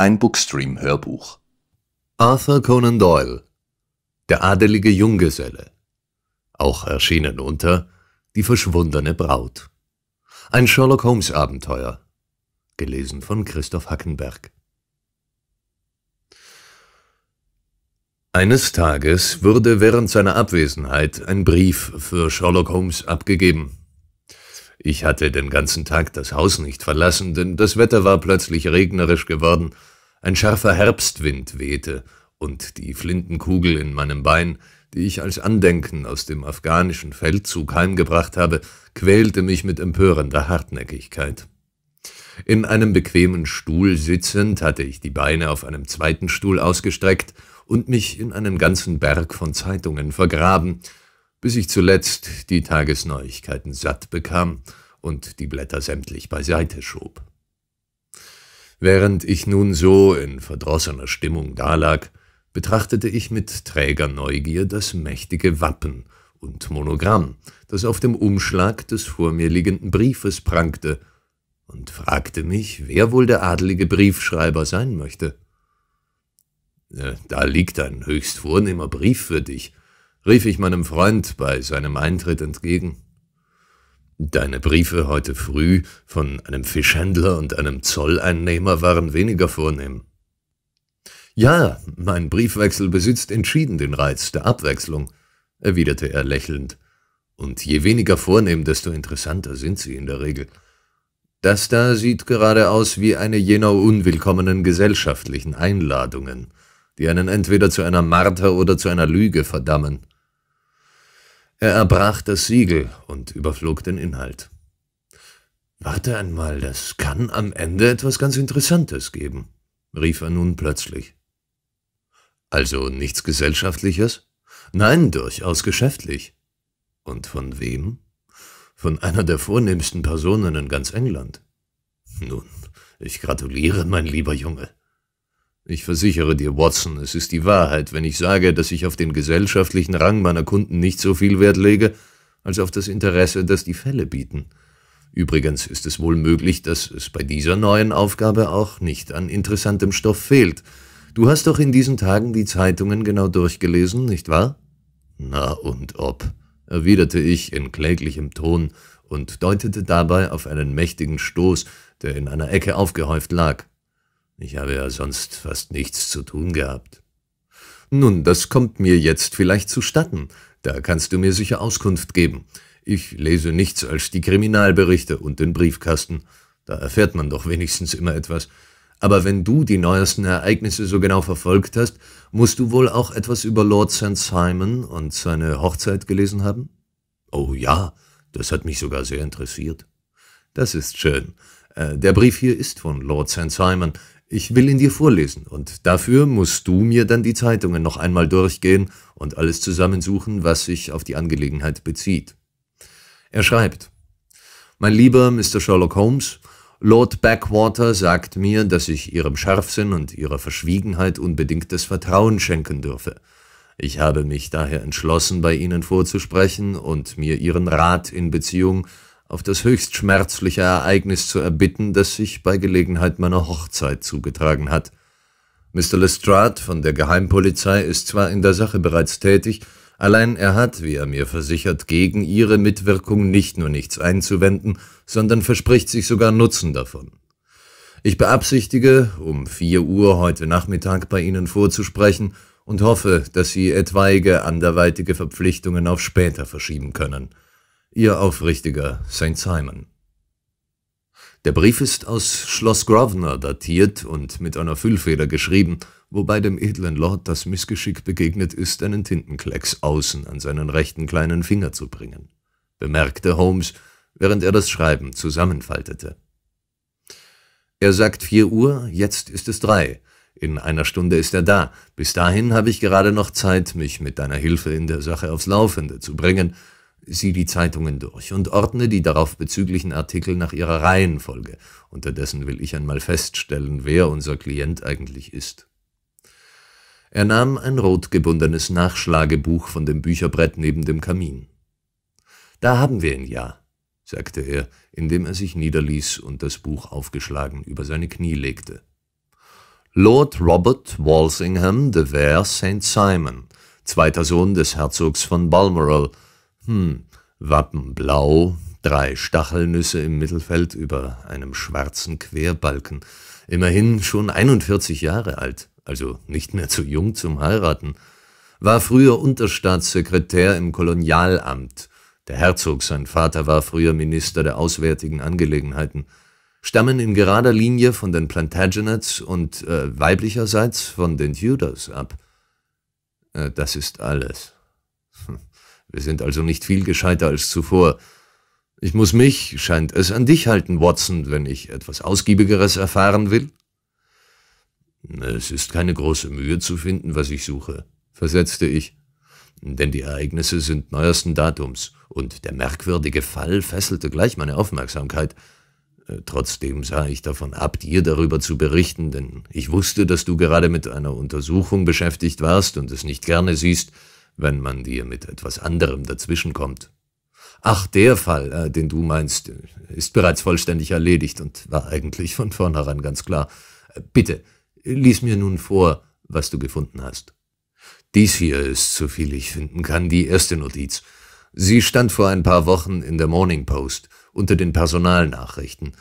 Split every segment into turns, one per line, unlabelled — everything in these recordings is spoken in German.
Ein Bookstream-Hörbuch. Arthur Conan Doyle Der adelige Junggeselle Auch erschienen unter Die verschwundene Braut Ein Sherlock Holmes Abenteuer Gelesen von Christoph Hackenberg Eines Tages wurde während seiner Abwesenheit ein Brief für Sherlock Holmes abgegeben. Ich hatte den ganzen Tag das Haus nicht verlassen, denn das Wetter war plötzlich regnerisch geworden, ein scharfer Herbstwind wehte, und die Flintenkugel in meinem Bein, die ich als Andenken aus dem afghanischen Feldzug heimgebracht habe, quälte mich mit empörender Hartnäckigkeit. In einem bequemen Stuhl sitzend hatte ich die Beine auf einem zweiten Stuhl ausgestreckt und mich in einen ganzen Berg von Zeitungen vergraben, bis ich zuletzt die Tagesneuigkeiten satt bekam und die Blätter sämtlich beiseite schob. Während ich nun so in verdrossener Stimmung dalag, betrachtete ich mit träger Neugier das mächtige Wappen und Monogramm, das auf dem Umschlag des vor mir liegenden Briefes prangte, und fragte mich, wer wohl der adelige Briefschreiber sein möchte. Äh, da liegt ein höchst vornehmer Brief für dich, rief ich meinem Freund bei seinem Eintritt entgegen. Deine Briefe heute früh von einem Fischhändler und einem Zolleinnehmer waren weniger vornehm. Ja, mein Briefwechsel besitzt entschieden den Reiz der Abwechslung, erwiderte er lächelnd. Und je weniger vornehm, desto interessanter sind sie in der Regel. Das da sieht gerade aus wie eine jener unwillkommenen gesellschaftlichen Einladungen, die einen entweder zu einer Marter oder zu einer Lüge verdammen. Er erbrach das Siegel und überflog den Inhalt. Warte einmal, das kann am Ende etwas ganz Interessantes geben, rief er nun plötzlich. Also nichts Gesellschaftliches? Nein, durchaus geschäftlich. Und von wem? Von einer der vornehmsten Personen in ganz England. Nun, ich gratuliere, mein lieber Junge. Ich versichere dir, Watson, es ist die Wahrheit, wenn ich sage, dass ich auf den gesellschaftlichen Rang meiner Kunden nicht so viel Wert lege, als auf das Interesse, das die Fälle bieten. Übrigens ist es wohl möglich, dass es bei dieser neuen Aufgabe auch nicht an interessantem Stoff fehlt. Du hast doch in diesen Tagen die Zeitungen genau durchgelesen, nicht wahr? Na und ob, erwiderte ich in kläglichem Ton und deutete dabei auf einen mächtigen Stoß, der in einer Ecke aufgehäuft lag. Ich habe ja sonst fast nichts zu tun gehabt. Nun, das kommt mir jetzt vielleicht zustatten. Da kannst du mir sicher Auskunft geben. Ich lese nichts als die Kriminalberichte und den Briefkasten. Da erfährt man doch wenigstens immer etwas. Aber wenn du die neuesten Ereignisse so genau verfolgt hast, musst du wohl auch etwas über Lord St. Simon und seine Hochzeit gelesen haben? Oh ja, das hat mich sogar sehr interessiert. Das ist schön. Äh, der Brief hier ist von Lord St. Simon ich will ihn dir vorlesen und dafür musst du mir dann die Zeitungen noch einmal durchgehen und alles zusammensuchen, was sich auf die Angelegenheit bezieht. Er schreibt, Mein lieber Mr. Sherlock Holmes, Lord Backwater sagt mir, dass ich Ihrem Scharfsinn und Ihrer Verschwiegenheit unbedingtes Vertrauen schenken dürfe. Ich habe mich daher entschlossen, bei Ihnen vorzusprechen und mir Ihren Rat in Beziehung auf das höchst schmerzliche Ereignis zu erbitten, das sich bei Gelegenheit meiner Hochzeit zugetragen hat. Mr. Lestrade von der Geheimpolizei ist zwar in der Sache bereits tätig, allein er hat, wie er mir versichert, gegen ihre Mitwirkung nicht nur nichts einzuwenden, sondern verspricht sich sogar Nutzen davon. Ich beabsichtige, um vier Uhr heute Nachmittag bei Ihnen vorzusprechen und hoffe, dass Sie etwaige anderweitige Verpflichtungen auf später verschieben können. Ihr aufrichtiger St. Simon. Der Brief ist aus Schloss Grosvenor datiert und mit einer Füllfeder geschrieben, wobei dem edlen Lord das Missgeschick begegnet ist, einen Tintenklecks außen an seinen rechten kleinen Finger zu bringen, bemerkte Holmes, während er das Schreiben zusammenfaltete. Er sagt vier Uhr, jetzt ist es drei. In einer Stunde ist er da. Bis dahin habe ich gerade noch Zeit, mich mit deiner Hilfe in der Sache aufs Laufende zu bringen, sie die Zeitungen durch und ordne die darauf bezüglichen Artikel nach ihrer Reihenfolge. Unterdessen will ich einmal feststellen, wer unser Klient eigentlich ist. Er nahm ein rot gebundenes Nachschlagebuch von dem Bücherbrett neben dem Kamin. Da haben wir ihn ja, sagte er, indem er sich niederließ und das Buch aufgeschlagen über seine Knie legte. Lord Robert Walsingham de Vere St. Simon, zweiter Sohn des Herzogs von Balmoral, hm, Wappen blau, drei Stachelnüsse im Mittelfeld über einem schwarzen Querbalken. Immerhin schon 41 Jahre alt, also nicht mehr zu jung zum Heiraten. War früher Unterstaatssekretär im Kolonialamt. Der Herzog, sein Vater, war früher Minister der Auswärtigen Angelegenheiten. Stammen in gerader Linie von den Plantagenets und äh, weiblicherseits von den Tudors ab. Äh, das ist alles. Hm. Wir sind also nicht viel gescheiter als zuvor. Ich muss mich, scheint es, an dich halten, Watson, wenn ich etwas Ausgiebigeres erfahren will. Es ist keine große Mühe zu finden, was ich suche, versetzte ich, denn die Ereignisse sind neuesten Datums, und der merkwürdige Fall fesselte gleich meine Aufmerksamkeit. Trotzdem sah ich davon ab, dir darüber zu berichten, denn ich wusste, dass du gerade mit einer Untersuchung beschäftigt warst und es nicht gerne siehst, wenn man dir mit etwas anderem dazwischenkommt. Ach, der Fall, äh, den du meinst, äh, ist bereits vollständig erledigt und war eigentlich von vornherein ganz klar. Äh, bitte, lies mir nun vor, was du gefunden hast. Dies hier ist, so viel ich finden kann, die erste Notiz. Sie stand vor ein paar Wochen in der Morning Post unter den Personalnachrichten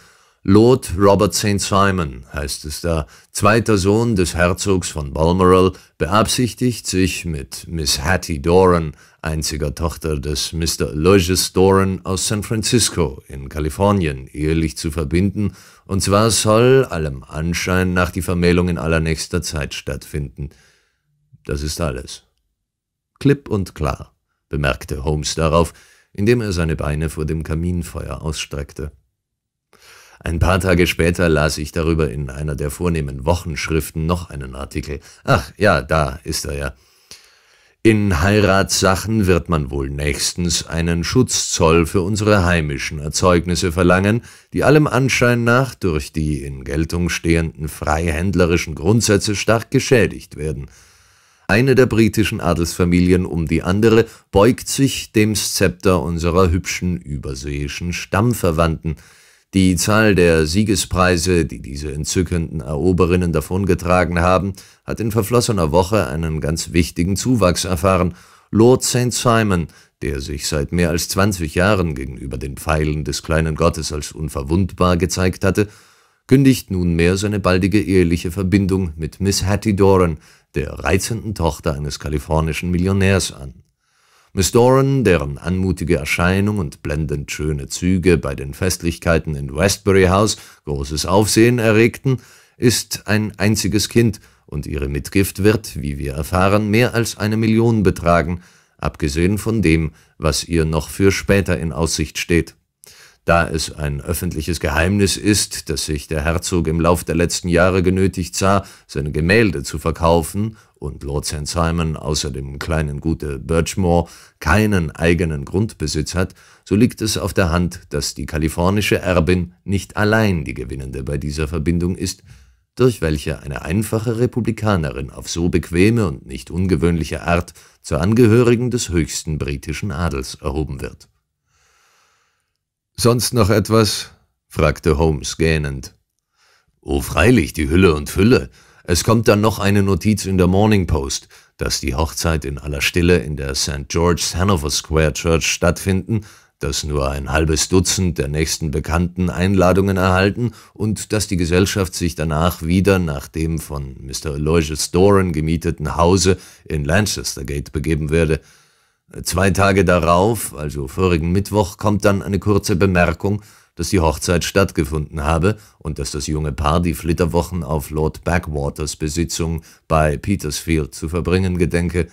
Lord Robert St. Simon, heißt es da, zweiter Sohn des Herzogs von Balmoral, beabsichtigt, sich mit Miss Hattie Doran, einziger Tochter des Mr. Aloysius Doran aus San Francisco in Kalifornien, ehelich zu verbinden, und zwar soll allem Anschein nach die Vermählung in allernächster Zeit stattfinden. Das ist alles. Klipp und klar, bemerkte Holmes darauf, indem er seine Beine vor dem Kaminfeuer ausstreckte. Ein paar Tage später las ich darüber in einer der vornehmen Wochenschriften noch einen Artikel. Ach ja, da ist er ja. In Heiratssachen wird man wohl nächstens einen Schutzzoll für unsere heimischen Erzeugnisse verlangen, die allem Anschein nach durch die in Geltung stehenden freihändlerischen Grundsätze stark geschädigt werden. Eine der britischen Adelsfamilien um die andere beugt sich dem Szepter unserer hübschen überseeischen Stammverwandten – die Zahl der Siegespreise, die diese entzückenden Eroberinnen davongetragen haben, hat in verflossener Woche einen ganz wichtigen Zuwachs erfahren. Lord St. Simon, der sich seit mehr als 20 Jahren gegenüber den Pfeilen des kleinen Gottes als unverwundbar gezeigt hatte, kündigt nunmehr seine baldige eheliche Verbindung mit Miss Hattie Doran, der reizenden Tochter eines kalifornischen Millionärs, an Miss Doran, deren anmutige Erscheinung und blendend schöne Züge bei den Festlichkeiten in Westbury House großes Aufsehen erregten, ist ein einziges Kind und ihre Mitgift wird, wie wir erfahren, mehr als eine Million betragen, abgesehen von dem, was ihr noch für später in Aussicht steht. Da es ein öffentliches Geheimnis ist, dass sich der Herzog im Lauf der letzten Jahre genötigt sah, seine Gemälde zu verkaufen und Lord St. Simon außer dem kleinen Gute Birchmore keinen eigenen Grundbesitz hat, so liegt es auf der Hand, dass die kalifornische Erbin nicht allein die Gewinnende bei dieser Verbindung ist, durch welche eine einfache Republikanerin auf so bequeme und nicht ungewöhnliche Art zur Angehörigen des höchsten britischen Adels erhoben wird. Sonst noch etwas? fragte Holmes gähnend. Oh, freilich, die Hülle und Fülle. Es kommt dann noch eine Notiz in der Morning Post, dass die Hochzeit in aller Stille in der St. George's Hanover Square Church stattfinden, dass nur ein halbes Dutzend der nächsten Bekannten Einladungen erhalten und dass die Gesellschaft sich danach wieder nach dem von Mr. Aloysius Doran gemieteten Hause in Lanchester Gate begeben werde. Zwei Tage darauf, also vorigen Mittwoch, kommt dann eine kurze Bemerkung, dass die Hochzeit stattgefunden habe und dass das junge Paar die Flitterwochen auf Lord Backwaters Besitzung bei Petersfield zu verbringen gedenke.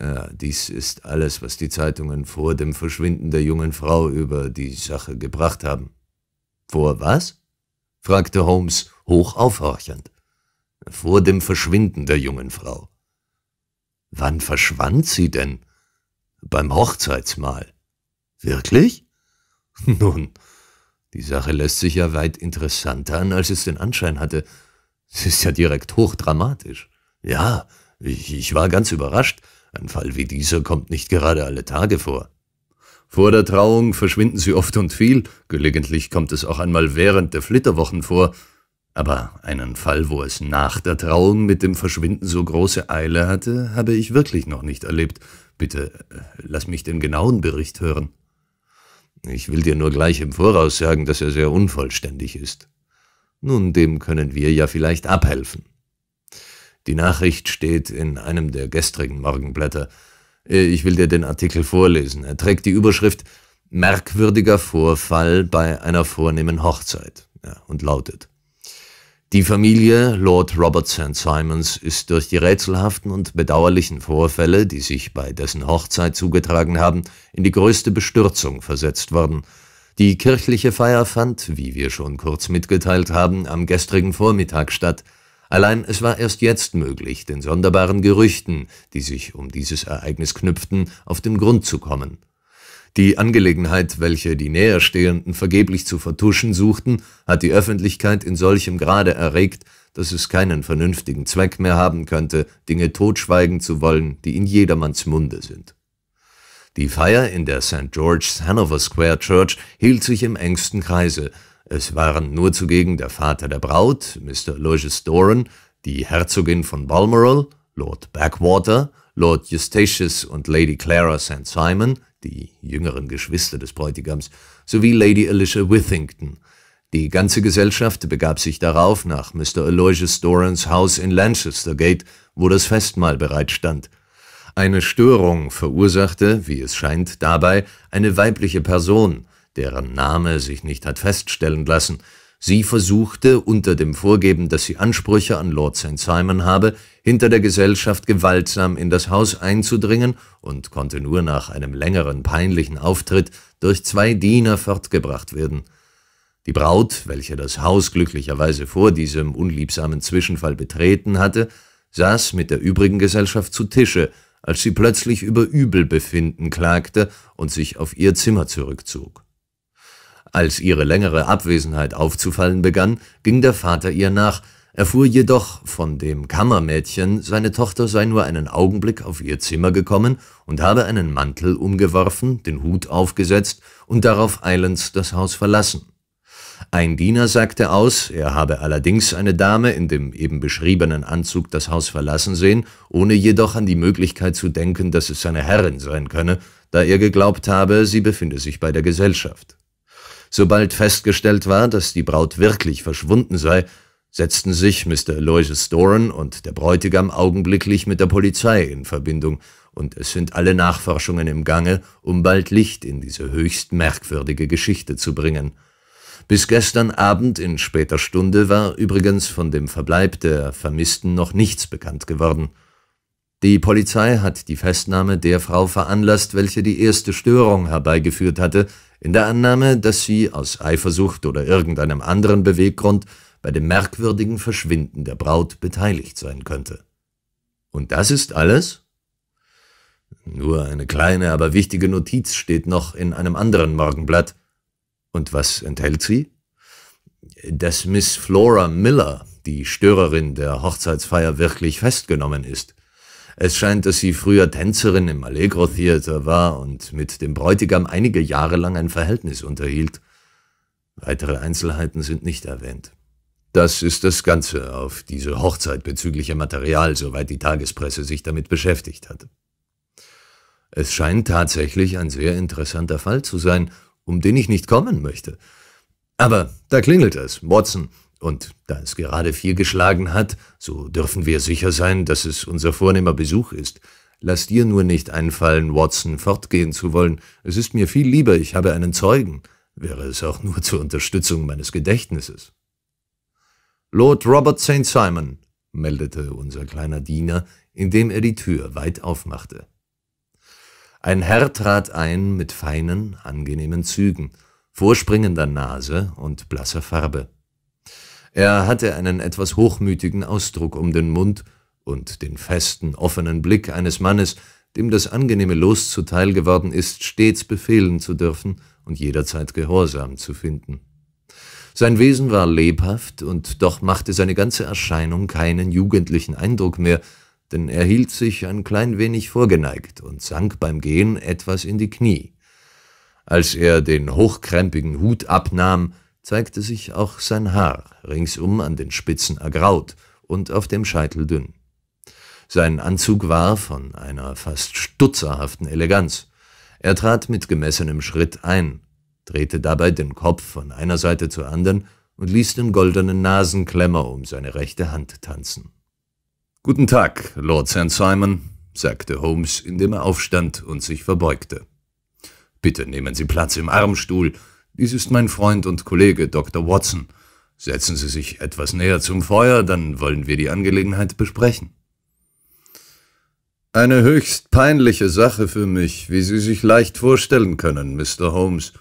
Ja, äh, dies ist alles, was die Zeitungen vor dem Verschwinden der jungen Frau über die Sache gebracht haben. Vor was? fragte Holmes hoch aufhorchend. Vor dem Verschwinden der jungen Frau. Wann verschwand sie denn? beim Hochzeitsmahl. Wirklich? Nun, die Sache lässt sich ja weit interessanter an, als es den Anschein hatte. Es ist ja direkt hochdramatisch. Ja, ich, ich war ganz überrascht. Ein Fall wie dieser kommt nicht gerade alle Tage vor. Vor der Trauung verschwinden sie oft und viel, gelegentlich kommt es auch einmal während der Flitterwochen vor, aber einen Fall, wo es nach der Trauung mit dem Verschwinden so große Eile hatte, habe ich wirklich noch nicht erlebt. Bitte äh, lass mich den genauen Bericht hören. Ich will dir nur gleich im Voraus sagen, dass er sehr unvollständig ist. Nun, dem können wir ja vielleicht abhelfen. Die Nachricht steht in einem der gestrigen Morgenblätter. Äh, ich will dir den Artikel vorlesen. Er trägt die Überschrift Merkwürdiger Vorfall bei einer vornehmen Hochzeit ja, und lautet die Familie Lord Robert St. Simons ist durch die rätselhaften und bedauerlichen Vorfälle, die sich bei dessen Hochzeit zugetragen haben, in die größte Bestürzung versetzt worden. Die kirchliche Feier fand, wie wir schon kurz mitgeteilt haben, am gestrigen Vormittag statt. Allein es war erst jetzt möglich, den sonderbaren Gerüchten, die sich um dieses Ereignis knüpften, auf den Grund zu kommen. Die Angelegenheit, welche die Näherstehenden vergeblich zu vertuschen suchten, hat die Öffentlichkeit in solchem Grade erregt, dass es keinen vernünftigen Zweck mehr haben könnte, Dinge totschweigen zu wollen, die in jedermanns Munde sind. Die Feier in der St. George's Hanover Square Church hielt sich im engsten Kreise. Es waren nur zugegen der Vater der Braut, Mr. Aloysius Doran, die Herzogin von Balmoral, Lord Backwater, Lord Eustatius und Lady Clara St. Simon, die jüngeren Geschwister des Bräutigams, sowie Lady Alicia Withington. Die ganze Gesellschaft begab sich darauf nach Mr. Aloysius Dorans Haus in Lanchester Gate, wo das Festmahl bereitstand. Eine Störung verursachte, wie es scheint, dabei eine weibliche Person, deren Name sich nicht hat feststellen lassen, Sie versuchte, unter dem Vorgeben, dass sie Ansprüche an Lord St. Simon habe, hinter der Gesellschaft gewaltsam in das Haus einzudringen und konnte nur nach einem längeren peinlichen Auftritt durch zwei Diener fortgebracht werden. Die Braut, welche das Haus glücklicherweise vor diesem unliebsamen Zwischenfall betreten hatte, saß mit der übrigen Gesellschaft zu Tische, als sie plötzlich über Übelbefinden klagte und sich auf ihr Zimmer zurückzog. Als ihre längere Abwesenheit aufzufallen begann, ging der Vater ihr nach, erfuhr jedoch von dem Kammermädchen, seine Tochter sei nur einen Augenblick auf ihr Zimmer gekommen und habe einen Mantel umgeworfen, den Hut aufgesetzt und darauf eilends das Haus verlassen. Ein Diener sagte aus, er habe allerdings eine Dame in dem eben beschriebenen Anzug das Haus verlassen sehen, ohne jedoch an die Möglichkeit zu denken, dass es seine Herrin sein könne, da er geglaubt habe, sie befinde sich bei der Gesellschaft. Sobald festgestellt war, dass die Braut wirklich verschwunden sei, setzten sich Mr. Loises Doran und der Bräutigam augenblicklich mit der Polizei in Verbindung, und es sind alle Nachforschungen im Gange, um bald Licht in diese höchst merkwürdige Geschichte zu bringen. Bis gestern Abend in später Stunde war übrigens von dem Verbleib der Vermissten noch nichts bekannt geworden. Die Polizei hat die Festnahme der Frau veranlasst, welche die erste Störung herbeigeführt hatte, in der Annahme, dass sie aus Eifersucht oder irgendeinem anderen Beweggrund bei dem merkwürdigen Verschwinden der Braut beteiligt sein könnte. Und das ist alles? Nur eine kleine, aber wichtige Notiz steht noch in einem anderen Morgenblatt. Und was enthält sie? Dass Miss Flora Miller, die Störerin der Hochzeitsfeier, wirklich festgenommen ist. Es scheint, dass sie früher Tänzerin im Allegro Theater war und mit dem Bräutigam einige Jahre lang ein Verhältnis unterhielt. Weitere Einzelheiten sind nicht erwähnt. Das ist das Ganze auf diese Hochzeit bezüglicher Material, soweit die Tagespresse sich damit beschäftigt hat. Es scheint tatsächlich ein sehr interessanter Fall zu sein, um den ich nicht kommen möchte. Aber da klingelt es. Watson, und da es gerade vier geschlagen hat, so dürfen wir sicher sein, dass es unser vornehmer Besuch ist. Lass dir nur nicht einfallen, Watson fortgehen zu wollen. Es ist mir viel lieber, ich habe einen Zeugen. Wäre es auch nur zur Unterstützung meines Gedächtnisses. Lord Robert St. Simon, meldete unser kleiner Diener, indem er die Tür weit aufmachte. Ein Herr trat ein mit feinen, angenehmen Zügen, vorspringender Nase und blasser Farbe. Er hatte einen etwas hochmütigen Ausdruck um den Mund und den festen, offenen Blick eines Mannes, dem das angenehme Los zuteil geworden ist, stets befehlen zu dürfen und jederzeit Gehorsam zu finden. Sein Wesen war lebhaft und doch machte seine ganze Erscheinung keinen jugendlichen Eindruck mehr, denn er hielt sich ein klein wenig vorgeneigt und sank beim Gehen etwas in die Knie. Als er den hochkrempigen Hut abnahm, zeigte sich auch sein Haar, ringsum an den Spitzen ergraut und auf dem Scheitel dünn. Sein Anzug war von einer fast stutzerhaften Eleganz. Er trat mit gemessenem Schritt ein, drehte dabei den Kopf von einer Seite zur anderen und ließ den goldenen Nasenklemmer um seine rechte Hand tanzen. Guten Tag, Lord St. Simon, sagte Holmes, indem er aufstand und sich verbeugte. Bitte nehmen Sie Platz im Armstuhl, dies ist mein Freund und Kollege Dr. Watson. Setzen Sie sich etwas näher zum Feuer, dann wollen wir die Angelegenheit besprechen. Eine höchst peinliche Sache für mich, wie Sie sich leicht vorstellen können, Mr. Holmes.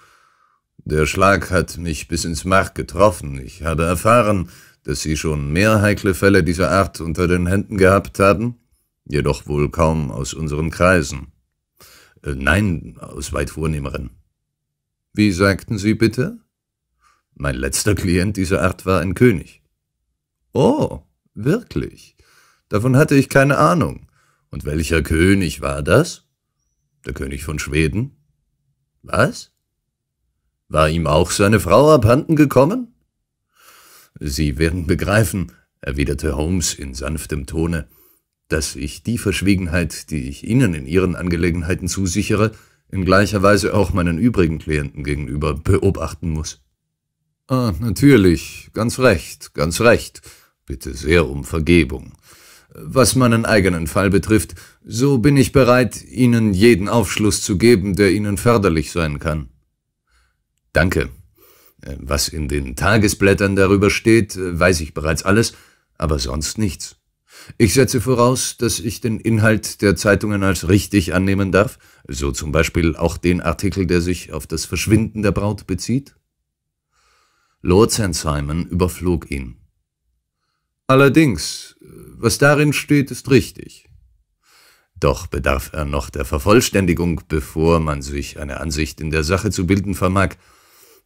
Der Schlag hat mich bis ins Mark getroffen. Ich habe erfahren, dass Sie schon mehr heikle Fälle dieser Art unter den Händen gehabt haben, jedoch wohl kaum aus unseren Kreisen. Äh, nein, aus weit vornehmeren. Wie sagten Sie bitte? Mein letzter Klient dieser Art war ein König. Oh, wirklich? Davon hatte ich keine Ahnung. Und welcher König war das? Der König von Schweden? Was? War ihm auch seine Frau abhanden gekommen? Sie werden begreifen, erwiderte Holmes in sanftem Tone, dass ich die Verschwiegenheit, die ich Ihnen in Ihren Angelegenheiten zusichere, in gleicher Weise auch meinen übrigen Klienten gegenüber beobachten muss. Ah, natürlich, ganz recht, ganz recht. Bitte sehr um Vergebung. Was meinen eigenen Fall betrifft, so bin ich bereit, Ihnen jeden Aufschluss zu geben, der Ihnen förderlich sein kann. Danke. Äh, was in den Tagesblättern darüber steht, äh, weiß ich bereits alles, aber sonst nichts. Ich setze voraus, dass ich den Inhalt der Zeitungen als richtig annehmen darf, so zum Beispiel auch den Artikel, der sich auf das Verschwinden der Braut bezieht? Lord St. Simon überflog ihn. Allerdings, was darin steht, ist richtig. Doch bedarf er noch der Vervollständigung, bevor man sich eine Ansicht in der Sache zu bilden vermag.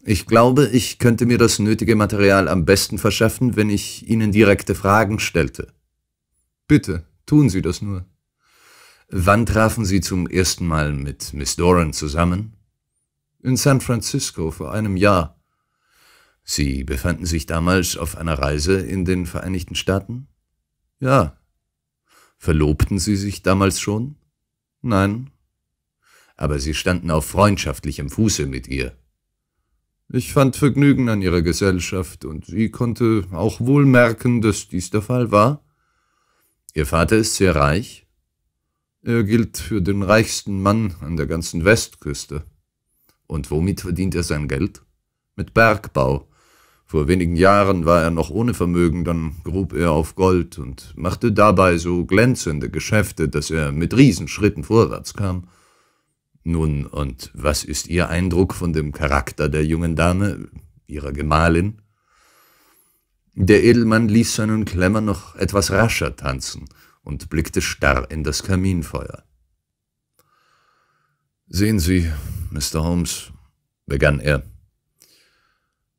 Ich glaube, ich könnte mir das nötige Material am besten verschaffen, wenn ich Ihnen direkte Fragen stellte. Bitte, tun Sie das nur. Wann trafen Sie zum ersten Mal mit Miss Doran zusammen? In San Francisco vor einem Jahr. Sie befanden sich damals auf einer Reise in den Vereinigten Staaten? Ja. Verlobten Sie sich damals schon? Nein. Aber Sie standen auf freundschaftlichem Fuße mit ihr. Ich fand Vergnügen an ihrer Gesellschaft, und sie konnte auch wohl merken, dass dies der Fall war. Ihr Vater ist sehr reich. Er gilt für den reichsten Mann an der ganzen Westküste. Und womit verdient er sein Geld? Mit Bergbau. Vor wenigen Jahren war er noch ohne Vermögen, dann grub er auf Gold und machte dabei so glänzende Geschäfte, dass er mit Riesenschritten vorwärts kam. Nun, und was ist Ihr Eindruck von dem Charakter der jungen Dame, Ihrer Gemahlin? Der Edelmann ließ seinen Klemmer noch etwas rascher tanzen und blickte starr in das Kaminfeuer. Sehen Sie, Mr. Holmes, begann er,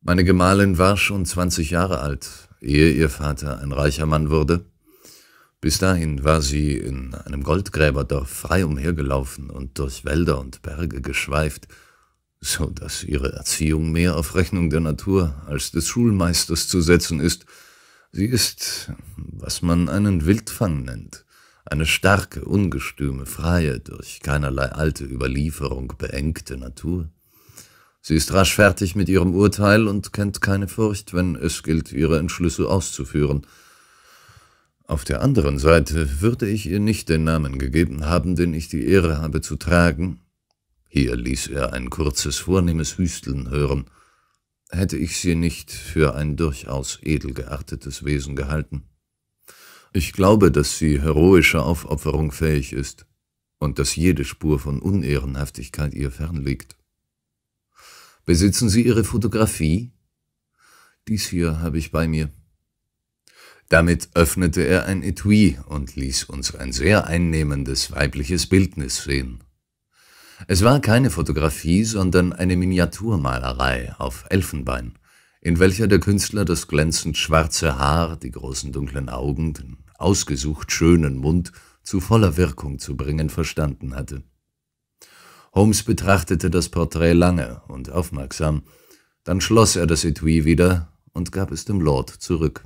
meine Gemahlin war schon 20 Jahre alt, ehe ihr Vater ein reicher Mann wurde. Bis dahin war sie in einem Goldgräberdorf frei umhergelaufen und durch Wälder und Berge geschweift so dass ihre Erziehung mehr auf Rechnung der Natur als des Schulmeisters zu setzen ist. Sie ist, was man einen Wildfang nennt, eine starke, ungestüme, freie, durch keinerlei alte Überlieferung beengte Natur. Sie ist rasch fertig mit ihrem Urteil und kennt keine Furcht, wenn es gilt, ihre Entschlüsse auszuführen. Auf der anderen Seite würde ich ihr nicht den Namen gegeben haben, den ich die Ehre habe zu tragen, hier ließ er ein kurzes, vornehmes Hüsteln hören. Hätte ich sie nicht für ein durchaus edel geachtetes Wesen gehalten? Ich glaube, dass sie heroischer Aufopferung fähig ist und dass jede Spur von Unehrenhaftigkeit ihr fernliegt. Besitzen Sie Ihre Fotografie? Dies hier habe ich bei mir. Damit öffnete er ein Etui und ließ uns ein sehr einnehmendes weibliches Bildnis sehen. Es war keine Fotografie, sondern eine Miniaturmalerei auf Elfenbein, in welcher der Künstler das glänzend schwarze Haar, die großen dunklen Augen, den ausgesucht schönen Mund zu voller Wirkung zu bringen verstanden hatte. Holmes betrachtete das Porträt lange und aufmerksam, dann schloss er das Etui wieder und gab es dem Lord zurück.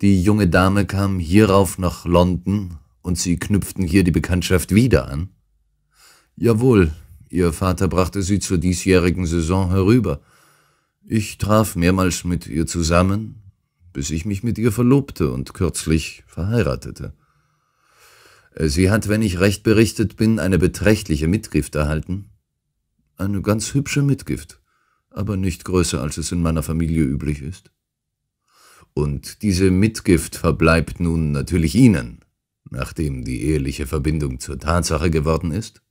Die junge Dame kam hierauf nach London und sie knüpften hier die Bekanntschaft wieder an? Jawohl, Ihr Vater brachte sie zur diesjährigen Saison herüber. Ich traf mehrmals mit ihr zusammen, bis ich mich mit ihr verlobte und kürzlich verheiratete. Äh, sie hat, wenn ich recht berichtet bin, eine beträchtliche Mitgift erhalten. Eine ganz hübsche Mitgift, aber nicht größer, als es in meiner Familie üblich ist. Und diese Mitgift verbleibt nun natürlich Ihnen, nachdem die eheliche Verbindung zur Tatsache geworden ist?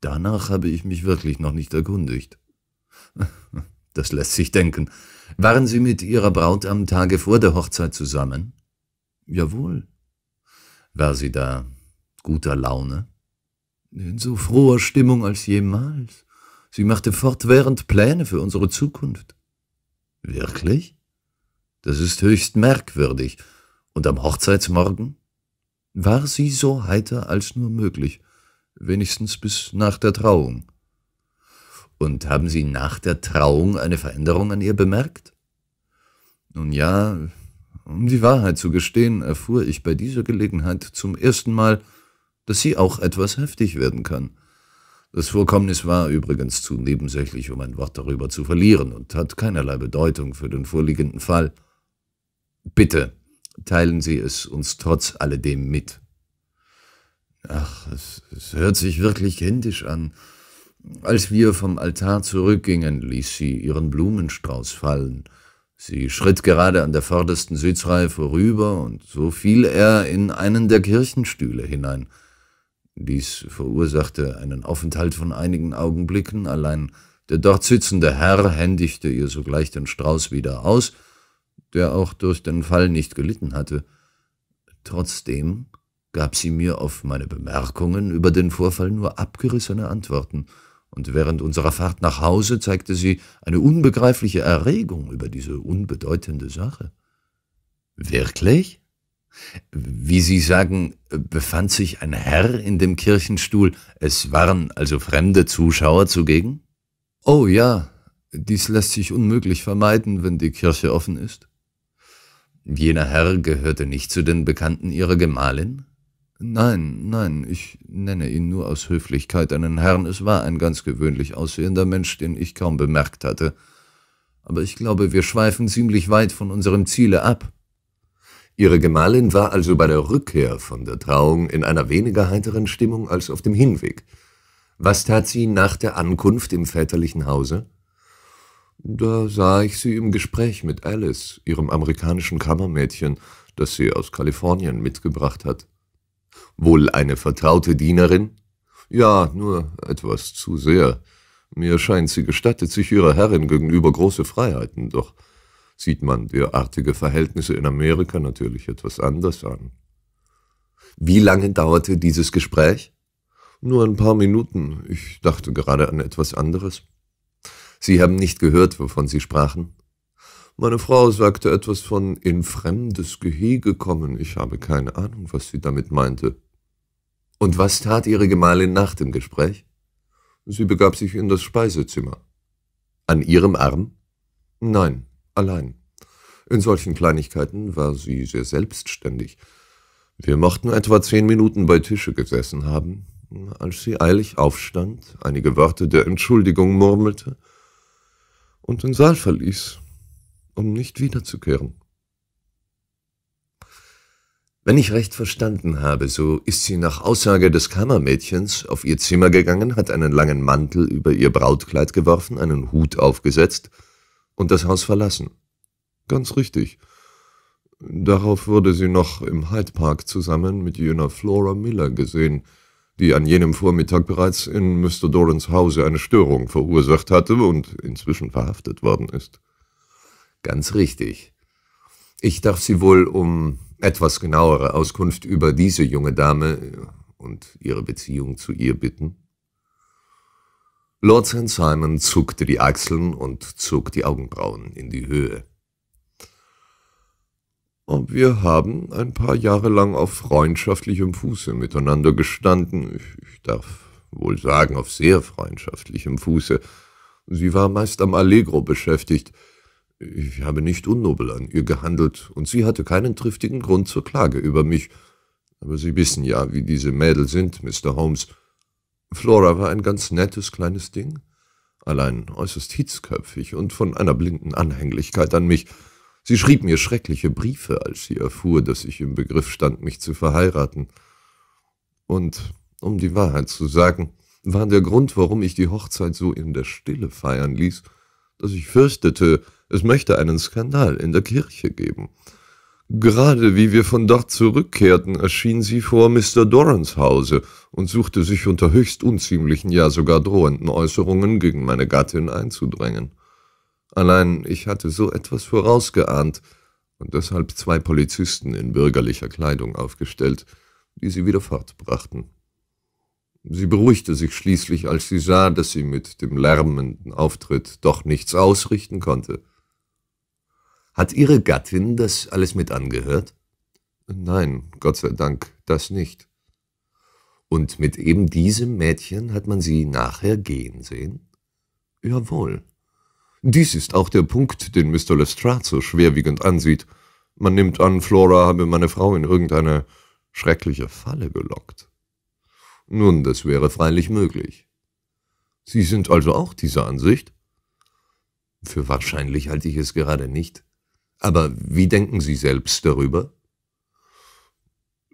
Danach habe ich mich wirklich noch nicht erkundigt. Das lässt sich denken. Waren Sie mit Ihrer Braut am Tage vor der Hochzeit zusammen? Jawohl. War sie da guter Laune? In so froher Stimmung als jemals. Sie machte fortwährend Pläne für unsere Zukunft. Wirklich? Das ist höchst merkwürdig. Und am Hochzeitsmorgen? War sie so heiter als nur möglich wenigstens bis nach der Trauung. Und haben Sie nach der Trauung eine Veränderung an ihr bemerkt? Nun ja, um die Wahrheit zu gestehen, erfuhr ich bei dieser Gelegenheit zum ersten Mal, dass sie auch etwas heftig werden kann. Das Vorkommnis war übrigens zu nebensächlich, um ein Wort darüber zu verlieren und hat keinerlei Bedeutung für den vorliegenden Fall. Bitte teilen Sie es uns trotz alledem mit. Ach, es, es hört sich wirklich kindisch an. Als wir vom Altar zurückgingen, ließ sie ihren Blumenstrauß fallen. Sie schritt gerade an der vordersten Sitzreihe vorüber, und so fiel er in einen der Kirchenstühle hinein. Dies verursachte einen Aufenthalt von einigen Augenblicken, allein der dort sitzende Herr händigte ihr sogleich den Strauß wieder aus, der auch durch den Fall nicht gelitten hatte. Trotzdem gab sie mir auf meine Bemerkungen über den Vorfall nur abgerissene Antworten, und während unserer Fahrt nach Hause zeigte sie eine unbegreifliche Erregung über diese unbedeutende Sache. Wirklich? Wie Sie sagen, befand sich ein Herr in dem Kirchenstuhl, es waren also fremde Zuschauer zugegen? Oh ja, dies lässt sich unmöglich vermeiden, wenn die Kirche offen ist. Jener Herr gehörte nicht zu den Bekannten ihrer Gemahlin? Nein, nein, ich nenne ihn nur aus Höflichkeit einen Herrn. Es war ein ganz gewöhnlich aussehender Mensch, den ich kaum bemerkt hatte. Aber ich glaube, wir schweifen ziemlich weit von unserem Ziele ab. Ihre Gemahlin war also bei der Rückkehr von der Trauung in einer weniger heiteren Stimmung als auf dem Hinweg. Was tat sie nach der Ankunft im väterlichen Hause? Da sah ich sie im Gespräch mit Alice, ihrem amerikanischen Kammermädchen, das sie aus Kalifornien mitgebracht hat. Wohl eine vertraute Dienerin? Ja, nur etwas zu sehr. Mir scheint, sie gestattet sich ihrer Herrin gegenüber große Freiheiten, doch sieht man derartige Verhältnisse in Amerika natürlich etwas anders an. Wie lange dauerte dieses Gespräch? Nur ein paar Minuten. Ich dachte gerade an etwas anderes. Sie haben nicht gehört, wovon Sie sprachen? Meine Frau sagte etwas von in fremdes Gehege kommen. Ich habe keine Ahnung, was sie damit meinte. Und was tat Ihre Gemahlin nach dem Gespräch? Sie begab sich in das Speisezimmer. An Ihrem Arm? Nein, allein. In solchen Kleinigkeiten war sie sehr selbstständig. Wir mochten etwa zehn Minuten bei Tische gesessen haben, als sie eilig aufstand, einige Worte der Entschuldigung murmelte und den Saal verließ, um nicht wiederzukehren. Wenn ich recht verstanden habe, so ist sie nach Aussage des Kammermädchens auf ihr Zimmer gegangen, hat einen langen Mantel über ihr Brautkleid geworfen, einen Hut aufgesetzt und das Haus verlassen. Ganz richtig. Darauf wurde sie noch im Hyde Park zusammen mit jener Flora Miller gesehen, die an jenem Vormittag bereits in Mr. Dorans Hause eine Störung verursacht hatte und inzwischen verhaftet worden ist. Ganz richtig. Ich darf Sie wohl um etwas genauere Auskunft über diese junge Dame äh, und ihre Beziehung zu ihr bitten? Lord St. Simon zuckte die Achseln und zog die Augenbrauen in die Höhe. Und wir haben ein paar Jahre lang auf freundschaftlichem Fuße miteinander gestanden. Ich, darf wohl sagen, auf sehr freundschaftlichem Fuße. Sie war meist am Allegro beschäftigt, ich habe nicht unnobel an ihr gehandelt, und sie hatte keinen triftigen Grund zur Klage über mich. Aber Sie wissen ja, wie diese Mädel sind, Mr. Holmes. Flora war ein ganz nettes kleines Ding, allein äußerst hitzköpfig und von einer blinden Anhänglichkeit an mich. Sie schrieb mir schreckliche Briefe, als sie erfuhr, dass ich im Begriff stand, mich zu verheiraten. Und, um die Wahrheit zu sagen, war der Grund, warum ich die Hochzeit so in der Stille feiern ließ, dass ich fürchtete, es möchte einen Skandal in der Kirche geben. Gerade wie wir von dort zurückkehrten, erschien sie vor Mr. Dorans Hause und suchte sich unter höchst unziemlichen, ja sogar drohenden Äußerungen gegen meine Gattin einzudrängen. Allein ich hatte so etwas vorausgeahnt und deshalb zwei Polizisten in bürgerlicher Kleidung aufgestellt, die sie wieder fortbrachten. Sie beruhigte sich schließlich, als sie sah, dass sie mit dem lärmenden Auftritt doch nichts ausrichten konnte. Hat Ihre Gattin das alles mit angehört? Nein, Gott sei Dank, das nicht. Und mit eben diesem Mädchen hat man Sie nachher gehen sehen? Jawohl. Dies ist auch der Punkt, den Mr. Lestrade so schwerwiegend ansieht. Man nimmt an, Flora habe meine Frau in irgendeine schreckliche Falle gelockt. Nun, das wäre freilich möglich. Sie sind also auch dieser Ansicht? Für wahrscheinlich halte ich es gerade nicht. Aber wie denken Sie selbst darüber?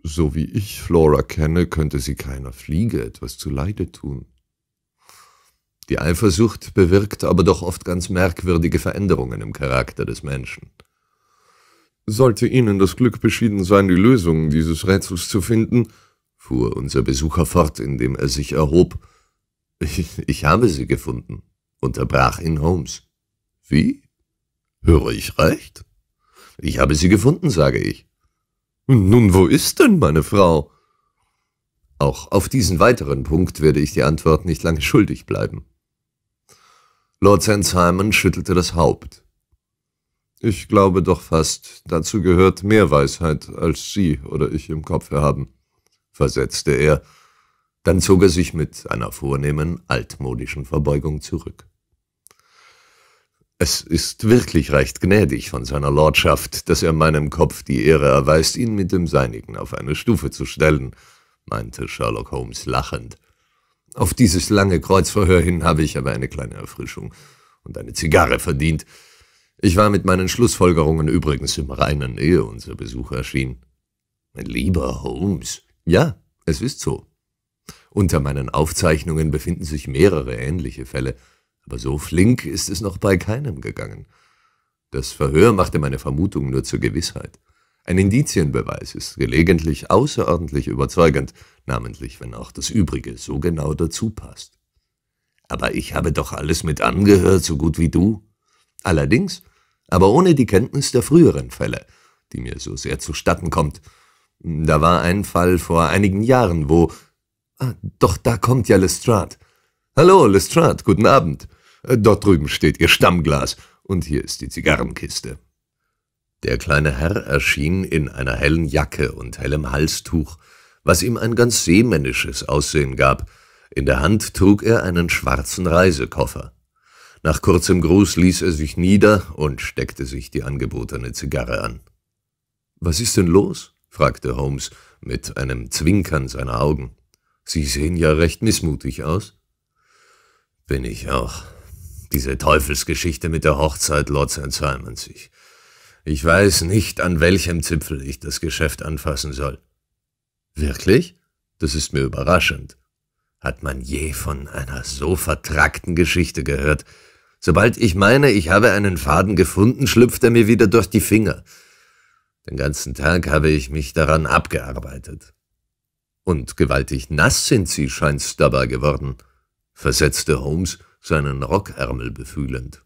So wie ich Flora kenne, könnte sie keiner Fliege etwas zuleide tun. Die Eifersucht bewirkt aber doch oft ganz merkwürdige Veränderungen im Charakter des Menschen. Sollte Ihnen das Glück beschieden sein, die Lösung dieses Rätsels zu finden, fuhr unser Besucher fort, indem er sich erhob. Ich, ich habe sie gefunden, unterbrach ihn Holmes. Wie? Höre ich recht? Ich habe sie gefunden, sage ich. Nun, wo ist denn meine Frau? Auch auf diesen weiteren Punkt werde ich die Antwort nicht lange schuldig bleiben. Lord St. Simon schüttelte das Haupt. Ich glaube doch fast, dazu gehört mehr Weisheit, als Sie oder ich im Kopfe haben, versetzte er. Dann zog er sich mit einer vornehmen, altmodischen Verbeugung zurück. Es ist wirklich recht gnädig von seiner Lordschaft, dass er meinem Kopf die Ehre erweist, ihn mit dem seinigen auf eine Stufe zu stellen, meinte Sherlock Holmes lachend. Auf dieses lange Kreuzverhör hin habe ich aber eine kleine Erfrischung und eine Zigarre verdient. Ich war mit meinen Schlussfolgerungen übrigens im Reinen, ehe unser Besuch erschien. Mein Lieber Holmes. Ja, es ist so. Unter meinen Aufzeichnungen befinden sich mehrere ähnliche Fälle aber so flink ist es noch bei keinem gegangen. Das Verhör machte meine Vermutung nur zur Gewissheit. Ein Indizienbeweis ist gelegentlich außerordentlich überzeugend, namentlich wenn auch das Übrige so genau dazu passt. Aber ich habe doch alles mit angehört, so gut wie du. Allerdings, aber ohne die Kenntnis der früheren Fälle, die mir so sehr zustatten kommt. Da war ein Fall vor einigen Jahren, wo... Ah, doch da kommt ja Lestrade. Hallo, Lestrade, guten Abend. Äh, dort drüben steht Ihr Stammglas und hier ist die Zigarrenkiste. Der kleine Herr erschien in einer hellen Jacke und hellem Halstuch, was ihm ein ganz seemännisches Aussehen gab. In der Hand trug er einen schwarzen Reisekoffer. Nach kurzem Gruß ließ er sich nieder und steckte sich die angebotene Zigarre an. Was ist denn los? fragte Holmes mit einem Zwinkern seiner Augen. Sie sehen ja recht missmutig aus. Bin ich auch. Diese Teufelsgeschichte mit der Hochzeit Lord St. Simons. Ich, ich weiß nicht, an welchem Zipfel ich das Geschäft anfassen soll. Wirklich? Das ist mir überraschend. Hat man je von einer so vertrackten Geschichte gehört? Sobald ich meine, ich habe einen Faden gefunden, schlüpft er mir wieder durch die Finger. Den ganzen Tag habe ich mich daran abgearbeitet. Und gewaltig nass sind sie, scheint's dabei geworden versetzte Holmes, seinen Rockärmel befühlend.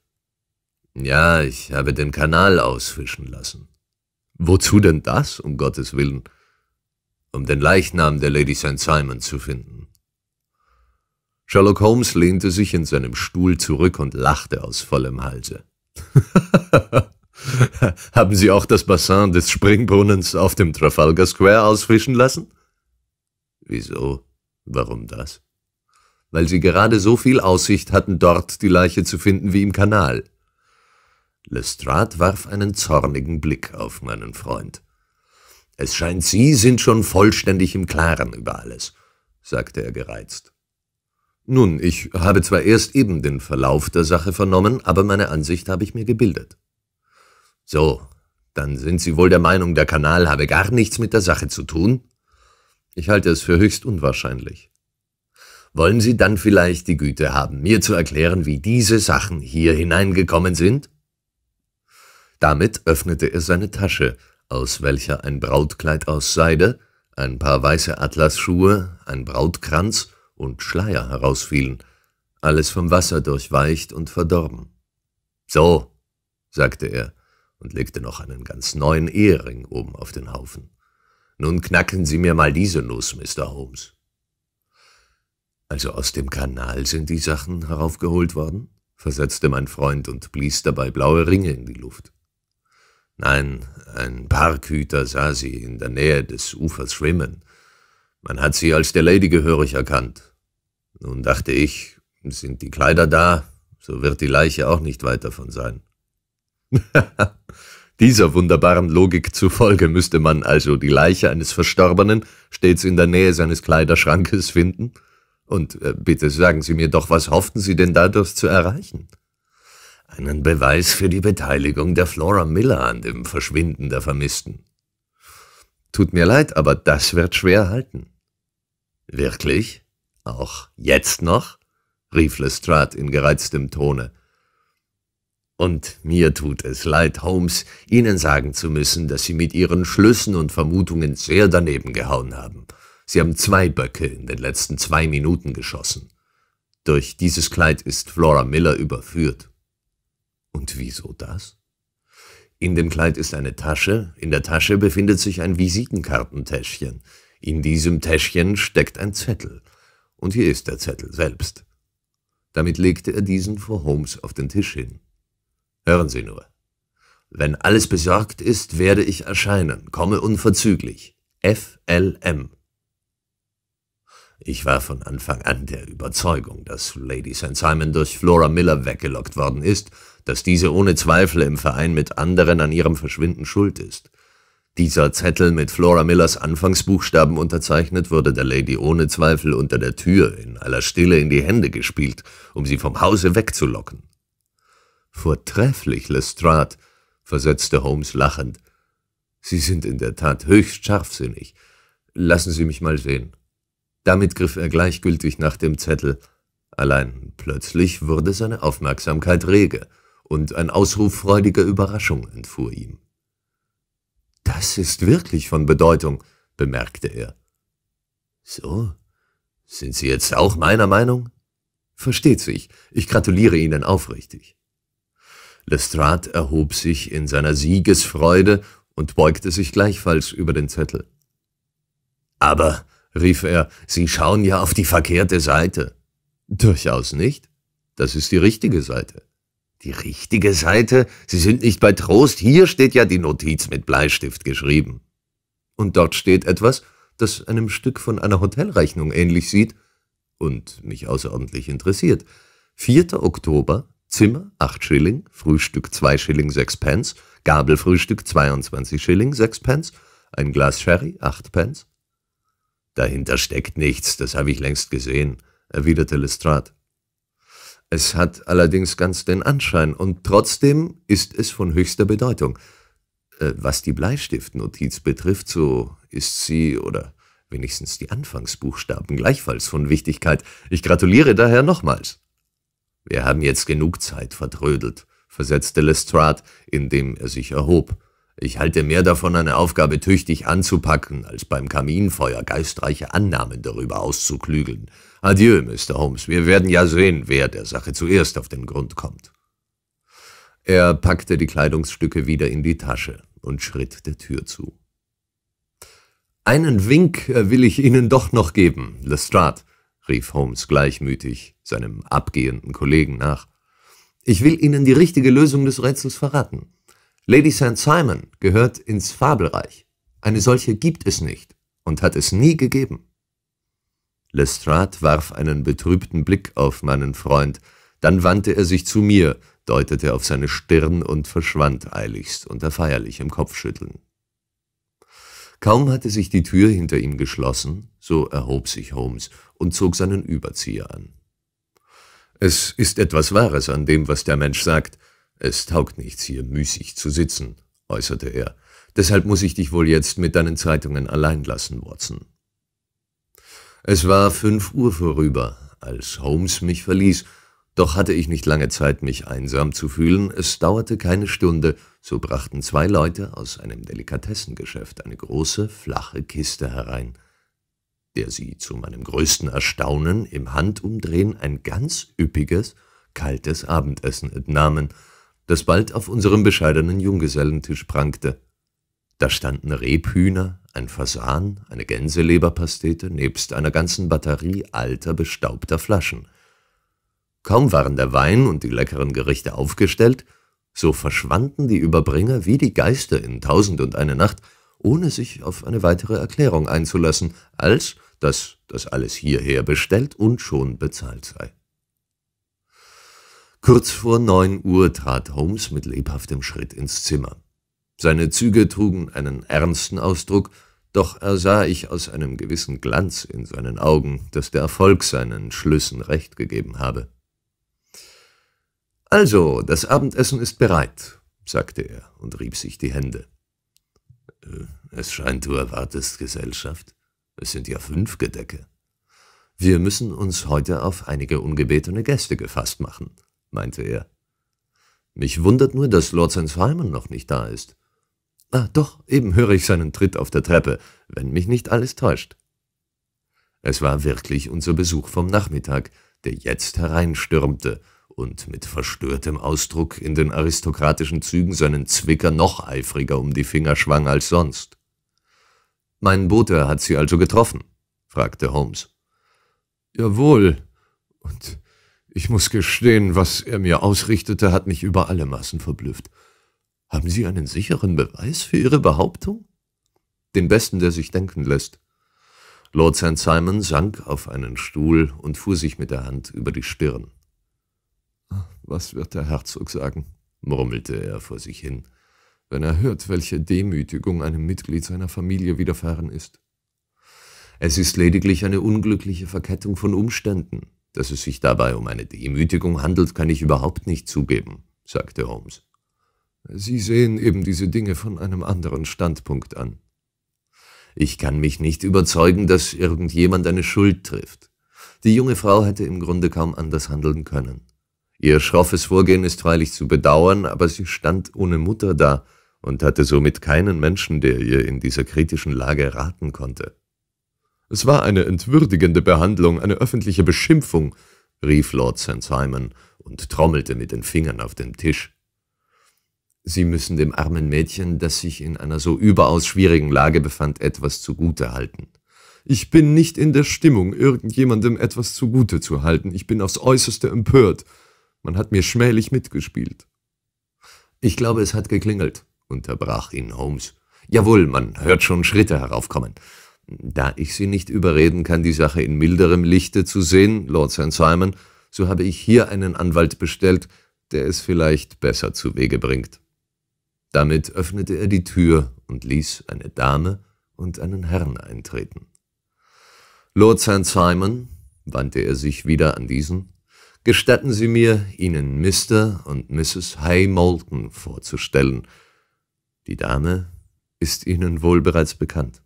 Ja, ich habe den Kanal ausfischen lassen. Wozu denn das, um Gottes Willen? Um den Leichnam der Lady St. Simon zu finden. Sherlock Holmes lehnte sich in seinem Stuhl zurück und lachte aus vollem Halse. Haben Sie auch das Bassin des Springbrunnens auf dem Trafalgar Square ausfischen lassen? Wieso? Warum das? weil sie gerade so viel Aussicht hatten, dort die Leiche zu finden wie im Kanal. Lestrade warf einen zornigen Blick auf meinen Freund. »Es scheint, Sie sind schon vollständig im Klaren über alles«, sagte er gereizt. »Nun, ich habe zwar erst eben den Verlauf der Sache vernommen, aber meine Ansicht habe ich mir gebildet.« »So, dann sind Sie wohl der Meinung, der Kanal habe gar nichts mit der Sache zu tun?« »Ich halte es für höchst unwahrscheinlich. Wollen Sie dann vielleicht die Güte haben, mir zu erklären, wie diese Sachen hier hineingekommen sind? Damit öffnete er seine Tasche, aus welcher ein Brautkleid aus Seide, ein paar weiße Atlasschuhe, ein Brautkranz und Schleier herausfielen, alles vom Wasser durchweicht und verdorben. »So«, sagte er und legte noch einen ganz neuen Ehering oben auf den Haufen. »Nun knacken Sie mir mal diese Nuss, Mr. Holmes.« also aus dem Kanal sind die Sachen heraufgeholt worden? versetzte mein Freund und blies dabei blaue Ringe in die Luft. Nein, ein Parkhüter sah sie in der Nähe des Ufers schwimmen. Man hat sie als der Lady gehörig erkannt. Nun dachte ich, sind die Kleider da, so wird die Leiche auch nicht weit davon sein. Dieser wunderbaren Logik zufolge müsste man also die Leiche eines Verstorbenen stets in der Nähe seines Kleiderschrankes finden? Und äh, bitte sagen Sie mir doch, was hofften Sie denn dadurch zu erreichen? Einen Beweis für die Beteiligung der Flora Miller an dem Verschwinden der Vermissten. Tut mir leid, aber das wird schwer halten. Wirklich? Auch jetzt noch? rief Lestrade in gereiztem Tone. Und mir tut es leid, Holmes, Ihnen sagen zu müssen, dass Sie mit Ihren Schlüssen und Vermutungen sehr daneben gehauen haben. Sie haben zwei Böcke in den letzten zwei Minuten geschossen. Durch dieses Kleid ist Flora Miller überführt. Und wieso das? In dem Kleid ist eine Tasche, in der Tasche befindet sich ein Visitenkartentäschchen. In diesem Täschchen steckt ein Zettel. Und hier ist der Zettel selbst. Damit legte er diesen vor Holmes auf den Tisch hin. Hören Sie nur. Wenn alles besorgt ist, werde ich erscheinen. Komme unverzüglich. FLM. Ich war von Anfang an der Überzeugung, dass Lady St. Simon durch Flora Miller weggelockt worden ist, dass diese ohne Zweifel im Verein mit anderen an ihrem Verschwinden schuld ist. Dieser Zettel mit Flora Millers Anfangsbuchstaben unterzeichnet wurde der Lady ohne Zweifel unter der Tür in aller Stille in die Hände gespielt, um sie vom Hause wegzulocken. Vortrefflich, Lestrade, versetzte Holmes lachend. Sie sind in der Tat höchst scharfsinnig. Lassen Sie mich mal sehen. Damit griff er gleichgültig nach dem Zettel. Allein plötzlich wurde seine Aufmerksamkeit rege, und ein Ausruf freudiger Überraschung entfuhr ihm. Das ist wirklich von Bedeutung, bemerkte er. So? Sind Sie jetzt auch meiner Meinung? Versteht sich, ich gratuliere Ihnen aufrichtig. Lestrade erhob sich in seiner Siegesfreude und beugte sich gleichfalls über den Zettel. Aber rief er, Sie schauen ja auf die verkehrte Seite. Durchaus nicht. Das ist die richtige Seite. Die richtige Seite? Sie sind nicht bei Trost. Hier steht ja die Notiz mit Bleistift geschrieben. Und dort steht etwas, das einem Stück von einer Hotelrechnung ähnlich sieht und mich außerordentlich interessiert. 4. Oktober, Zimmer 8 Schilling, Frühstück 2 Schilling 6 Pence, Gabelfrühstück 22 Schilling 6 Pence, ein Glas Sherry 8 Pence, Dahinter steckt nichts, das habe ich längst gesehen, erwiderte Lestrade. Es hat allerdings ganz den Anschein, und trotzdem ist es von höchster Bedeutung. Äh, was die Bleistiftnotiz betrifft, so ist sie oder wenigstens die Anfangsbuchstaben gleichfalls von Wichtigkeit. Ich gratuliere daher nochmals. Wir haben jetzt genug Zeit vertrödelt, versetzte Lestrade, indem er sich erhob. Ich halte mehr davon, eine Aufgabe tüchtig anzupacken, als beim Kaminfeuer geistreiche Annahmen darüber auszuklügeln. Adieu, Mr. Holmes, wir werden ja sehen, wer der Sache zuerst auf den Grund kommt. Er packte die Kleidungsstücke wieder in die Tasche und schritt der Tür zu. Einen Wink will ich Ihnen doch noch geben, Lestrade, rief Holmes gleichmütig seinem abgehenden Kollegen nach. Ich will Ihnen die richtige Lösung des Rätsels verraten. Lady St. Simon gehört ins Fabelreich. Eine solche gibt es nicht und hat es nie gegeben. Lestrade warf einen betrübten Blick auf meinen Freund, dann wandte er sich zu mir, deutete auf seine Stirn und verschwand eiligst unter feierlichem Kopfschütteln. Kaum hatte sich die Tür hinter ihm geschlossen, so erhob sich Holmes und zog seinen Überzieher an. Es ist etwas Wahres an dem, was der Mensch sagt, es taugt nichts, hier müßig zu sitzen, äußerte er. Deshalb muss ich dich wohl jetzt mit deinen Zeitungen allein lassen, Watson. Es war fünf Uhr vorüber, als Holmes mich verließ, doch hatte ich nicht lange Zeit, mich einsam zu fühlen. Es dauerte keine Stunde, so brachten zwei Leute aus einem Delikatessengeschäft eine große, flache Kiste herein, der sie zu meinem größten Erstaunen im Handumdrehen ein ganz üppiges, kaltes Abendessen entnahmen – das bald auf unserem bescheidenen Junggesellentisch prangte. Da standen Rebhühner, ein Fasan, eine Gänseleberpastete nebst einer ganzen Batterie alter, bestaubter Flaschen. Kaum waren der Wein und die leckeren Gerichte aufgestellt, so verschwanden die Überbringer wie die Geister in Tausend und eine Nacht, ohne sich auf eine weitere Erklärung einzulassen, als dass das alles hierher bestellt und schon bezahlt sei. Kurz vor neun Uhr trat Holmes mit lebhaftem Schritt ins Zimmer. Seine Züge trugen einen ernsten Ausdruck, doch ersah ich aus einem gewissen Glanz in seinen Augen, dass der Erfolg seinen Schlüssen recht gegeben habe. Also, das Abendessen ist bereit, sagte er und rieb sich die Hände. Äh, es scheint, du erwartest Gesellschaft. Es sind ja fünf Gedecke. Wir müssen uns heute auf einige ungebetene Gäste gefasst machen meinte er. Mich wundert nur, dass Lord Sensfalman noch nicht da ist. Ah, doch, eben höre ich seinen Tritt auf der Treppe, wenn mich nicht alles täuscht. Es war wirklich unser Besuch vom Nachmittag, der jetzt hereinstürmte und mit verstörtem Ausdruck in den aristokratischen Zügen seinen Zwicker noch eifriger um die Finger schwang als sonst. »Mein Bote hat Sie also getroffen?« fragte Holmes. »Jawohl, und ich muss gestehen, was er mir ausrichtete, hat mich über alle Maßen verblüfft. Haben Sie einen sicheren Beweis für Ihre Behauptung? Den besten, der sich denken lässt. Lord St. Simon sank auf einen Stuhl und fuhr sich mit der Hand über die Stirn. Ah, was wird der Herzog sagen? murmelte er vor sich hin, wenn er hört, welche Demütigung einem Mitglied seiner Familie widerfahren ist. Es ist lediglich eine unglückliche Verkettung von Umständen, dass es sich dabei um eine Demütigung handelt, kann ich überhaupt nicht zugeben, sagte Holmes. Sie sehen eben diese Dinge von einem anderen Standpunkt an. Ich kann mich nicht überzeugen, dass irgendjemand eine Schuld trifft. Die junge Frau hätte im Grunde kaum anders handeln können. Ihr schroffes Vorgehen ist freilich zu bedauern, aber sie stand ohne Mutter da und hatte somit keinen Menschen, der ihr in dieser kritischen Lage raten konnte. Es war eine entwürdigende Behandlung, eine öffentliche Beschimpfung, rief Lord St. Simon und trommelte mit den Fingern auf den Tisch. Sie müssen dem armen Mädchen, das sich in einer so überaus schwierigen Lage befand, etwas zugute halten. Ich bin nicht in der Stimmung, irgendjemandem etwas zugute zu halten. Ich bin aufs äußerste empört. Man hat mir schmählich mitgespielt. Ich glaube, es hat geklingelt, unterbrach ihn Holmes. Jawohl, man hört schon Schritte heraufkommen. Da ich Sie nicht überreden kann, die Sache in milderem Lichte zu sehen, Lord St. Simon, so habe ich hier einen Anwalt bestellt, der es vielleicht besser zu Wege bringt. Damit öffnete er die Tür und ließ eine Dame und einen Herrn eintreten. Lord St. Simon, wandte er sich wieder an diesen, gestatten Sie mir, Ihnen Mr. und Mrs. Hay Moulton vorzustellen. Die Dame ist Ihnen wohl bereits bekannt.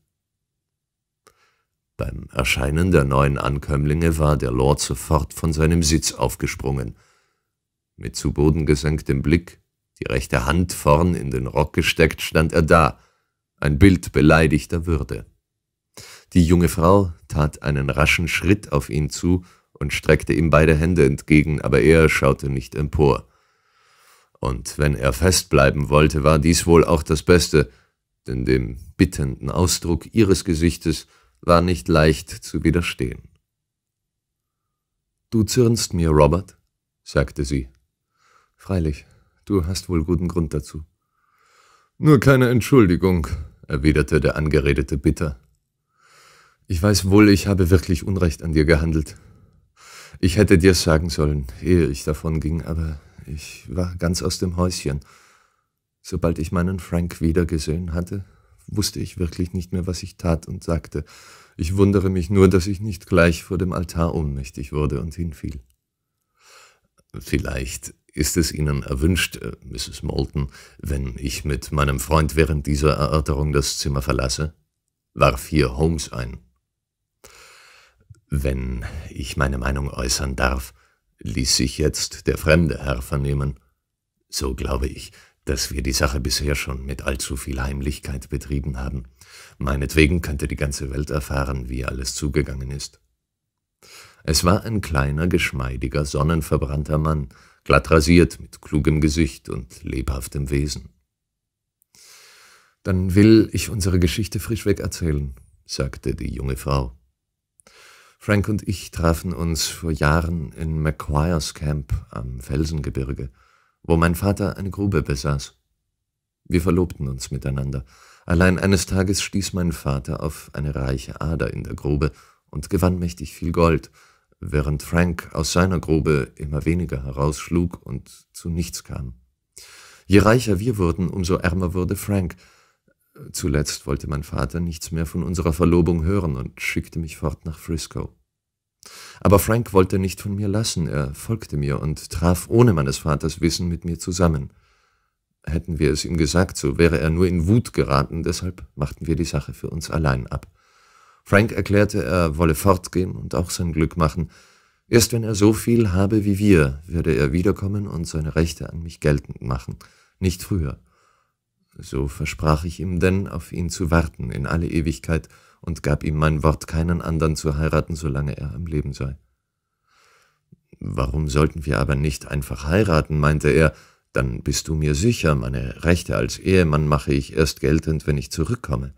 Beim Erscheinen der neuen Ankömmlinge war der Lord sofort von seinem Sitz aufgesprungen. Mit zu Boden gesenktem Blick, die rechte Hand vorn in den Rock gesteckt, stand er da, ein Bild beleidigter Würde. Die junge Frau tat einen raschen Schritt auf ihn zu und streckte ihm beide Hände entgegen, aber er schaute nicht empor. Und wenn er festbleiben wollte, war dies wohl auch das Beste, denn dem bittenden Ausdruck ihres Gesichtes war nicht leicht zu widerstehen. Du zürnst mir, Robert, sagte sie. Freilich, du hast wohl guten Grund dazu. Nur keine Entschuldigung, erwiderte der Angeredete bitter. Ich weiß wohl, ich habe wirklich Unrecht an dir gehandelt. Ich hätte dir's sagen sollen, ehe ich davon ging, aber ich war ganz aus dem Häuschen. Sobald ich meinen Frank wiedergesehen hatte, wusste ich wirklich nicht mehr, was ich tat und sagte. Ich wundere mich nur, dass ich nicht gleich vor dem Altar ohnmächtig wurde und hinfiel. Vielleicht ist es Ihnen erwünscht, äh, Mrs. Moulton, wenn ich mit meinem Freund während dieser Erörterung das Zimmer verlasse? warf hier Holmes ein. Wenn ich meine Meinung äußern darf, ließ sich jetzt der fremde Herr vernehmen. So glaube ich, dass wir die Sache bisher schon mit allzu viel Heimlichkeit betrieben haben. Meinetwegen könnte die ganze Welt erfahren, wie alles zugegangen ist. Es war ein kleiner, geschmeidiger, sonnenverbrannter Mann, glatt rasiert, mit klugem Gesicht und lebhaftem Wesen. Dann will ich unsere Geschichte frischweg erzählen, sagte die junge Frau. Frank und ich trafen uns vor Jahren in McQuires Camp am Felsengebirge wo mein Vater eine Grube besaß. Wir verlobten uns miteinander. Allein eines Tages stieß mein Vater auf eine reiche Ader in der Grube und gewann mächtig viel Gold, während Frank aus seiner Grube immer weniger herausschlug und zu nichts kam. Je reicher wir wurden, umso ärmer wurde Frank. Zuletzt wollte mein Vater nichts mehr von unserer Verlobung hören und schickte mich fort nach Frisco. Aber Frank wollte nicht von mir lassen, er folgte mir und traf ohne meines Vaters Wissen mit mir zusammen. Hätten wir es ihm gesagt, so wäre er nur in Wut geraten, deshalb machten wir die Sache für uns allein ab. Frank erklärte, er wolle fortgehen und auch sein Glück machen. Erst wenn er so viel habe wie wir, werde er wiederkommen und seine Rechte an mich geltend machen, nicht früher. So versprach ich ihm denn, auf ihn zu warten in alle Ewigkeit, und gab ihm mein Wort, keinen anderen zu heiraten, solange er am Leben sei. Warum sollten wir aber nicht einfach heiraten, meinte er, dann bist du mir sicher, meine Rechte als Ehemann mache ich erst geltend, wenn ich zurückkomme.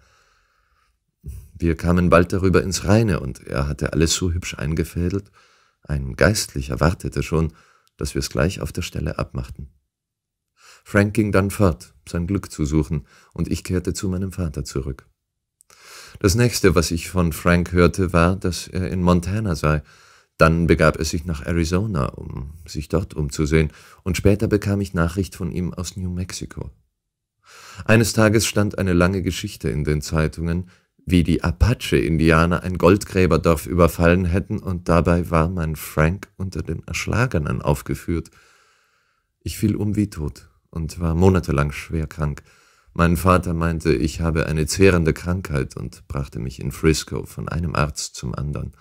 Wir kamen bald darüber ins Reine, und er hatte alles so hübsch eingefädelt, ein Geistlicher wartete schon, dass wir es gleich auf der Stelle abmachten. Frank ging dann fort, sein Glück zu suchen, und ich kehrte zu meinem Vater zurück. Das nächste, was ich von Frank hörte, war, dass er in Montana sei. Dann begab er sich nach Arizona, um sich dort umzusehen, und später bekam ich Nachricht von ihm aus New Mexico. Eines Tages stand eine lange Geschichte in den Zeitungen, wie die Apache-Indianer ein Goldgräberdorf überfallen hätten, und dabei war mein Frank unter den Erschlagenen aufgeführt. Ich fiel um wie tot und war monatelang schwer krank. Mein Vater meinte, ich habe eine zehrende Krankheit und brachte mich in Frisco von einem Arzt zum anderen.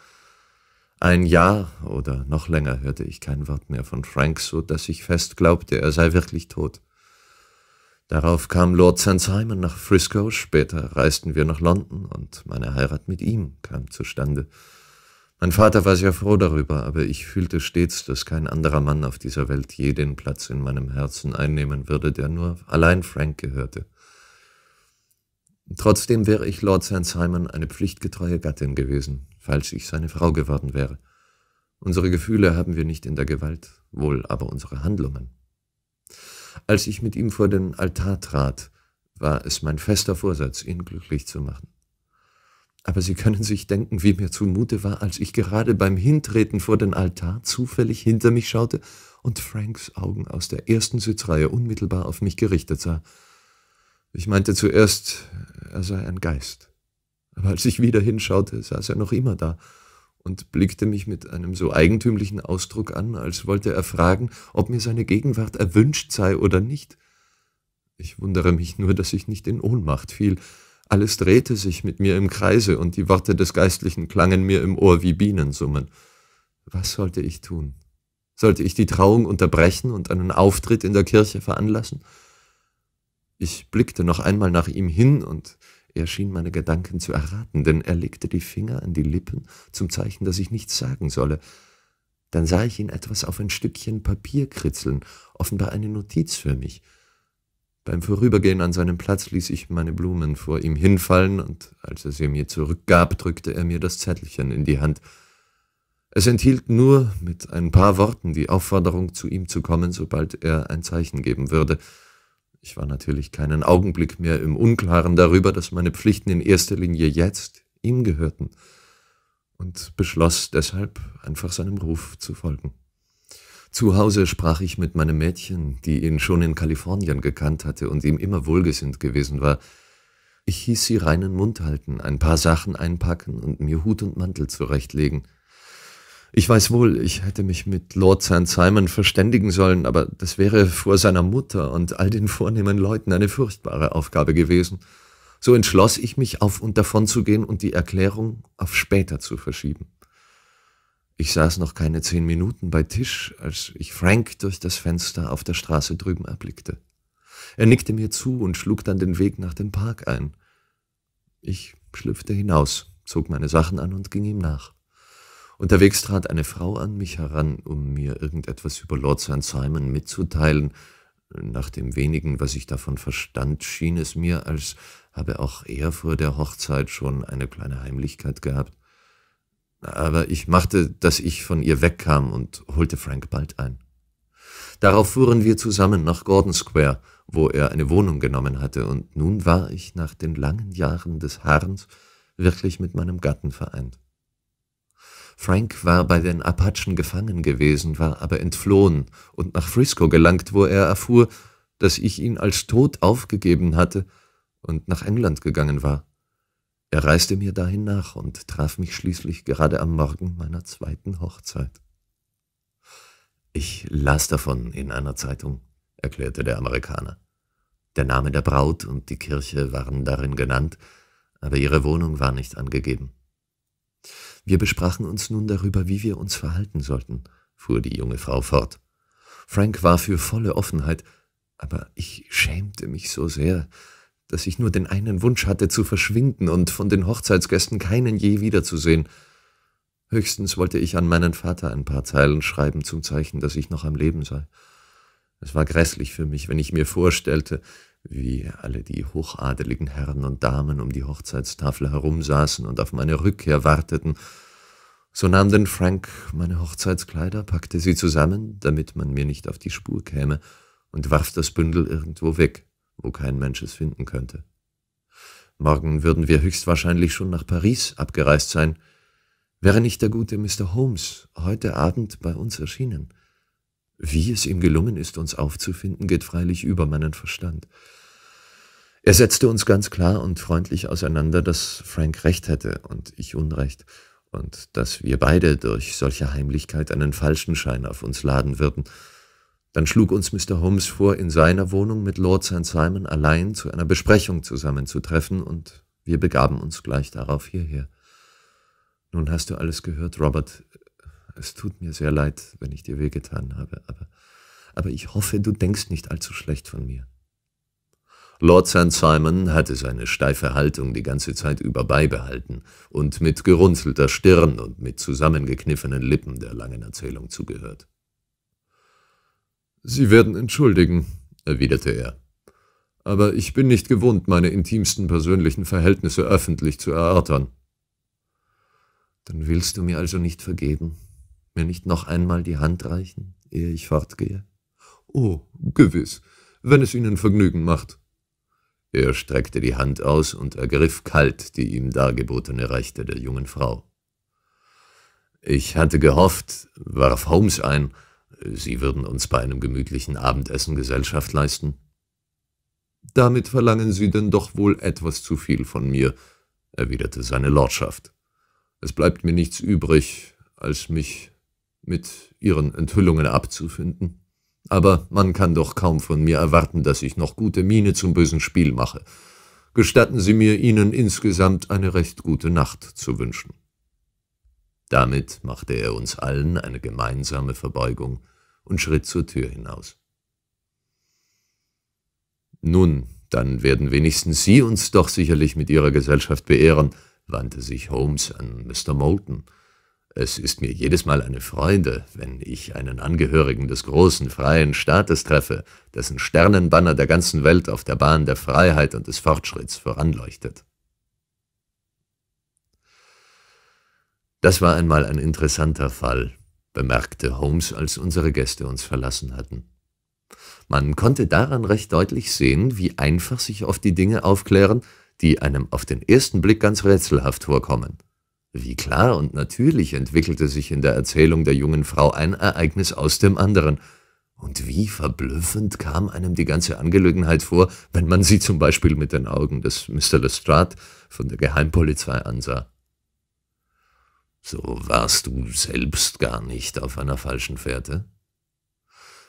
Ein Jahr oder noch länger hörte ich kein Wort mehr von Frank, so dass ich fest glaubte, er sei wirklich tot. Darauf kam Lord St. Simon nach Frisco, später reisten wir nach London und meine Heirat mit ihm kam zustande. Mein Vater war sehr froh darüber, aber ich fühlte stets, dass kein anderer Mann auf dieser Welt je den Platz in meinem Herzen einnehmen würde, der nur allein Frank gehörte. Trotzdem wäre ich Lord St. Simon eine pflichtgetreue Gattin gewesen, falls ich seine Frau geworden wäre. Unsere Gefühle haben wir nicht in der Gewalt, wohl aber unsere Handlungen. Als ich mit ihm vor den Altar trat, war es mein fester Vorsatz, ihn glücklich zu machen. Aber Sie können sich denken, wie mir zumute war, als ich gerade beim Hintreten vor den Altar zufällig hinter mich schaute und Franks Augen aus der ersten Sitzreihe unmittelbar auf mich gerichtet sah. Ich meinte zuerst, er sei ein Geist. Aber als ich wieder hinschaute, saß er noch immer da und blickte mich mit einem so eigentümlichen Ausdruck an, als wollte er fragen, ob mir seine Gegenwart erwünscht sei oder nicht. Ich wundere mich nur, dass ich nicht in Ohnmacht fiel. Alles drehte sich mit mir im Kreise, und die Worte des Geistlichen klangen mir im Ohr wie Bienensummen. Was sollte ich tun? Sollte ich die Trauung unterbrechen und einen Auftritt in der Kirche veranlassen? Ich blickte noch einmal nach ihm hin und er schien meine Gedanken zu erraten, denn er legte die Finger an die Lippen zum Zeichen, dass ich nichts sagen solle. Dann sah ich ihn etwas auf ein Stückchen Papier kritzeln, offenbar eine Notiz für mich. Beim Vorübergehen an seinem Platz ließ ich meine Blumen vor ihm hinfallen, und als er sie mir zurückgab, drückte er mir das Zettelchen in die Hand. Es enthielt nur mit ein paar Worten die Aufforderung, zu ihm zu kommen, sobald er ein Zeichen geben würde. Ich war natürlich keinen Augenblick mehr im Unklaren darüber, dass meine Pflichten in erster Linie jetzt ihm gehörten und beschloss deshalb einfach seinem Ruf zu folgen. Zu Hause sprach ich mit meinem Mädchen, die ihn schon in Kalifornien gekannt hatte und ihm immer wohlgesinnt gewesen war. Ich hieß sie reinen Mund halten, ein paar Sachen einpacken und mir Hut und Mantel zurechtlegen – ich weiß wohl, ich hätte mich mit Lord St. Simon verständigen sollen, aber das wäre vor seiner Mutter und all den vornehmen Leuten eine furchtbare Aufgabe gewesen. So entschloss ich mich, auf und davon zu gehen und die Erklärung auf später zu verschieben. Ich saß noch keine zehn Minuten bei Tisch, als ich Frank durch das Fenster auf der Straße drüben erblickte. Er nickte mir zu und schlug dann den Weg nach dem Park ein. Ich schlüpfte hinaus, zog meine Sachen an und ging ihm nach. Unterwegs trat eine Frau an mich heran, um mir irgendetwas über Lord St. Simon mitzuteilen. Nach dem wenigen, was ich davon verstand, schien es mir, als habe auch er vor der Hochzeit schon eine kleine Heimlichkeit gehabt. Aber ich machte, dass ich von ihr wegkam und holte Frank bald ein. Darauf fuhren wir zusammen nach Gordon Square, wo er eine Wohnung genommen hatte, und nun war ich nach den langen Jahren des Harns wirklich mit meinem Gatten vereint. Frank war bei den Apachen gefangen gewesen, war aber entflohen und nach Frisco gelangt, wo er erfuhr, dass ich ihn als tot aufgegeben hatte und nach England gegangen war. Er reiste mir dahin nach und traf mich schließlich gerade am Morgen meiner zweiten Hochzeit. Ich las davon in einer Zeitung, erklärte der Amerikaner. Der Name der Braut und die Kirche waren darin genannt, aber ihre Wohnung war nicht angegeben. Wir besprachen uns nun darüber, wie wir uns verhalten sollten, fuhr die junge Frau fort. Frank war für volle Offenheit, aber ich schämte mich so sehr, dass ich nur den einen Wunsch hatte, zu verschwinden und von den Hochzeitsgästen keinen je wiederzusehen. Höchstens wollte ich an meinen Vater ein paar Zeilen schreiben zum Zeichen, dass ich noch am Leben sei. Es war grässlich für mich, wenn ich mir vorstellte, wie alle die hochadeligen Herren und Damen um die Hochzeitstafel herumsaßen und auf meine Rückkehr warteten, so nahm denn Frank meine Hochzeitskleider, packte sie zusammen, damit man mir nicht auf die Spur käme, und warf das Bündel irgendwo weg, wo kein Mensch es finden könnte. Morgen würden wir höchstwahrscheinlich schon nach Paris abgereist sein, wäre nicht der gute Mr. Holmes heute Abend bei uns erschienen. Wie es ihm gelungen ist, uns aufzufinden, geht freilich über meinen Verstand. Er setzte uns ganz klar und freundlich auseinander, dass Frank recht hätte und ich Unrecht, und dass wir beide durch solche Heimlichkeit einen falschen Schein auf uns laden würden. Dann schlug uns Mr. Holmes vor, in seiner Wohnung mit Lord St. Simon allein zu einer Besprechung zusammenzutreffen, und wir begaben uns gleich darauf hierher. Nun hast du alles gehört, Robert. Es tut mir sehr leid, wenn ich dir wehgetan habe, aber, aber ich hoffe, du denkst nicht allzu schlecht von mir. Lord St. Simon hatte seine steife Haltung die ganze Zeit über beibehalten und mit gerunzelter Stirn und mit zusammengekniffenen Lippen der langen Erzählung zugehört. Sie werden entschuldigen, erwiderte er, aber ich bin nicht gewohnt, meine intimsten persönlichen Verhältnisse öffentlich zu erörtern. Dann willst du mir also nicht vergeben? mir nicht noch einmal die Hand reichen, ehe ich fortgehe? Oh, gewiss, wenn es Ihnen Vergnügen macht. Er streckte die Hand aus und ergriff kalt die ihm dargebotene Rechte der jungen Frau. Ich hatte gehofft, warf Holmes ein, Sie würden uns bei einem gemütlichen Abendessen Gesellschaft leisten. Damit verlangen Sie denn doch wohl etwas zu viel von mir, erwiderte seine Lordschaft. Es bleibt mir nichts übrig, als mich mit ihren Enthüllungen abzufinden. Aber man kann doch kaum von mir erwarten, dass ich noch gute Miene zum bösen Spiel mache. Gestatten Sie mir, Ihnen insgesamt eine recht gute Nacht zu wünschen. Damit machte er uns allen eine gemeinsame Verbeugung und schritt zur Tür hinaus. Nun, dann werden wenigstens Sie uns doch sicherlich mit Ihrer Gesellschaft beehren, wandte sich Holmes an Mr. Moulton, es ist mir jedes Mal eine Freude, wenn ich einen Angehörigen des großen freien Staates treffe, dessen Sternenbanner der ganzen Welt auf der Bahn der Freiheit und des Fortschritts voranleuchtet. Das war einmal ein interessanter Fall, bemerkte Holmes, als unsere Gäste uns verlassen hatten. Man konnte daran recht deutlich sehen, wie einfach sich oft die Dinge aufklären, die einem auf den ersten Blick ganz rätselhaft vorkommen. Wie klar und natürlich entwickelte sich in der Erzählung der jungen Frau ein Ereignis aus dem anderen. Und wie verblüffend kam einem die ganze Angelegenheit vor, wenn man sie zum Beispiel mit den Augen des Mr. Lestrade von der Geheimpolizei ansah. So warst du selbst gar nicht auf einer falschen Fährte?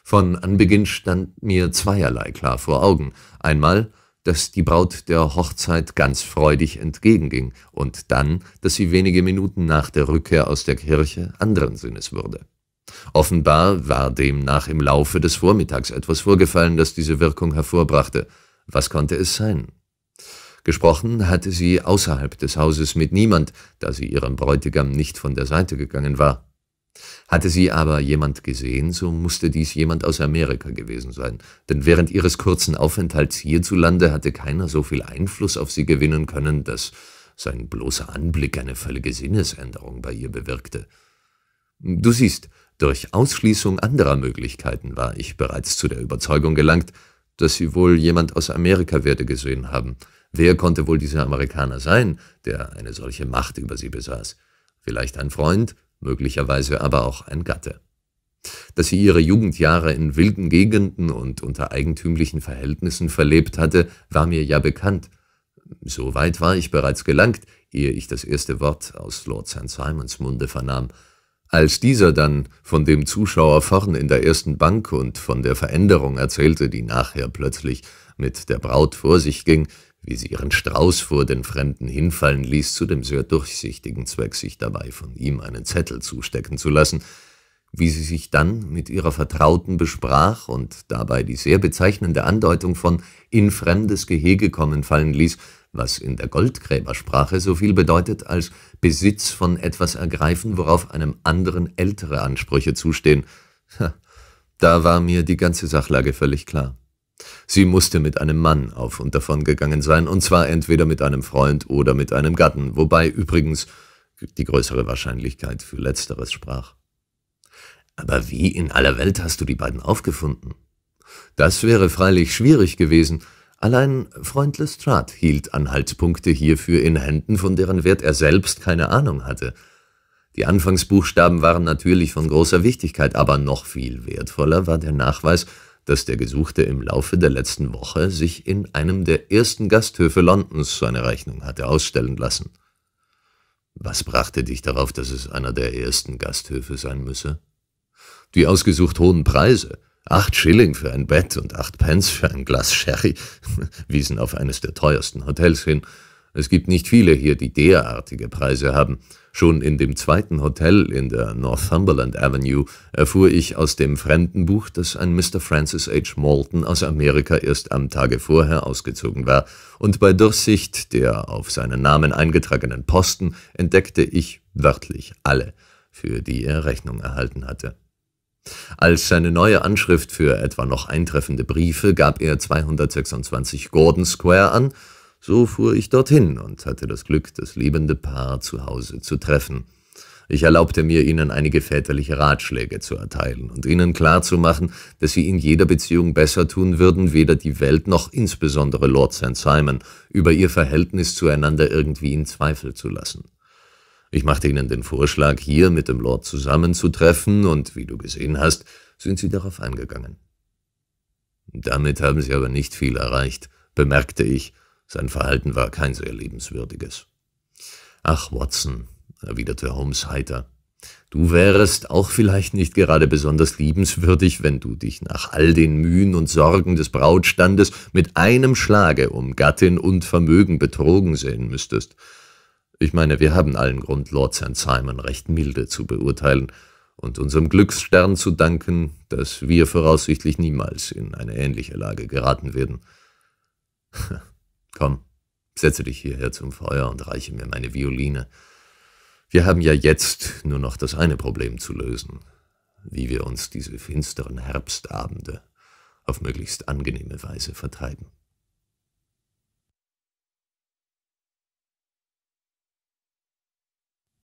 Von Anbeginn stand mir zweierlei klar vor Augen. Einmal, dass die Braut der Hochzeit ganz freudig entgegenging und dann, dass sie wenige Minuten nach der Rückkehr aus der Kirche anderen Sinnes wurde. Offenbar war demnach im Laufe des Vormittags etwas vorgefallen, das diese Wirkung hervorbrachte. Was konnte es sein? Gesprochen hatte sie außerhalb des Hauses mit niemand, da sie ihrem Bräutigam nicht von der Seite gegangen war. Hatte sie aber jemand gesehen, so musste dies jemand aus Amerika gewesen sein, denn während ihres kurzen Aufenthalts hierzulande hatte keiner so viel Einfluss auf sie gewinnen können, dass sein bloßer Anblick eine völlige Sinnesänderung bei ihr bewirkte. Du siehst, durch Ausschließung anderer Möglichkeiten war ich bereits zu der Überzeugung gelangt, dass sie wohl jemand aus Amerika werde gesehen haben. Wer konnte wohl dieser Amerikaner sein, der eine solche Macht über sie besaß? Vielleicht ein Freund, möglicherweise aber auch ein Gatte. Dass sie ihre Jugendjahre in wilden Gegenden und unter eigentümlichen Verhältnissen verlebt hatte, war mir ja bekannt. So weit war ich bereits gelangt, ehe ich das erste Wort aus Lord St. Simons Munde vernahm. Als dieser dann von dem Zuschauer vorn in der ersten Bank und von der Veränderung erzählte, die nachher plötzlich mit der Braut vor sich ging, wie sie ihren Strauß vor den Fremden hinfallen ließ, zu dem sehr durchsichtigen Zweck, sich dabei von ihm einen Zettel zustecken zu lassen, wie sie sich dann mit ihrer Vertrauten besprach und dabei die sehr bezeichnende Andeutung von in fremdes Gehege kommen fallen ließ, was in der Goldgräbersprache so viel bedeutet als Besitz von etwas ergreifen, worauf einem anderen ältere Ansprüche zustehen. Da war mir die ganze Sachlage völlig klar. Sie musste mit einem Mann auf und davon gegangen sein, und zwar entweder mit einem Freund oder mit einem Gatten, wobei übrigens die größere Wahrscheinlichkeit für letzteres sprach. Aber wie in aller Welt hast du die beiden aufgefunden? Das wäre freilich schwierig gewesen, allein Freund Lestrade hielt Anhaltspunkte hierfür in Händen, von deren Wert er selbst keine Ahnung hatte. Die Anfangsbuchstaben waren natürlich von großer Wichtigkeit, aber noch viel wertvoller war der Nachweis, dass der Gesuchte im Laufe der letzten Woche sich in einem der ersten Gasthöfe Londons seine Rechnung hatte ausstellen lassen. Was brachte dich darauf, dass es einer der ersten Gasthöfe sein müsse? Die ausgesucht hohen Preise, acht Schilling für ein Bett und acht Pence für ein Glas Sherry, wiesen auf eines der teuersten Hotels hin. Es gibt nicht viele hier, die derartige Preise haben. Schon in dem zweiten Hotel in der Northumberland Avenue erfuhr ich aus dem Fremdenbuch, dass ein Mr. Francis H. Moulton aus Amerika erst am Tage vorher ausgezogen war, und bei Durchsicht der auf seinen Namen eingetragenen Posten entdeckte ich wörtlich alle, für die er Rechnung erhalten hatte. Als seine neue Anschrift für etwa noch eintreffende Briefe gab er 226 Gordon Square an so fuhr ich dorthin und hatte das Glück, das liebende Paar zu Hause zu treffen. Ich erlaubte mir, ihnen einige väterliche Ratschläge zu erteilen und ihnen klarzumachen, dass sie in jeder Beziehung besser tun würden, weder die Welt noch insbesondere Lord St. Simon über ihr Verhältnis zueinander irgendwie in Zweifel zu lassen. Ich machte ihnen den Vorschlag, hier mit dem Lord zusammenzutreffen, und wie du gesehen hast, sind sie darauf eingegangen. Damit haben sie aber nicht viel erreicht, bemerkte ich, sein Verhalten war kein sehr liebenswürdiges. Ach, Watson, erwiderte Holmes heiter, du wärest auch vielleicht nicht gerade besonders liebenswürdig, wenn du dich nach all den Mühen und Sorgen des Brautstandes mit einem Schlage um Gattin und Vermögen betrogen sehen müsstest. Ich meine, wir haben allen Grund, Lord St. Simon recht milde zu beurteilen und unserem Glücksstern zu danken, dass wir voraussichtlich niemals in eine ähnliche Lage geraten werden. Komm, setze dich hierher zum Feuer und reiche mir meine Violine. Wir haben ja jetzt nur noch das eine Problem zu lösen, wie wir uns diese finsteren Herbstabende auf möglichst angenehme Weise vertreiben.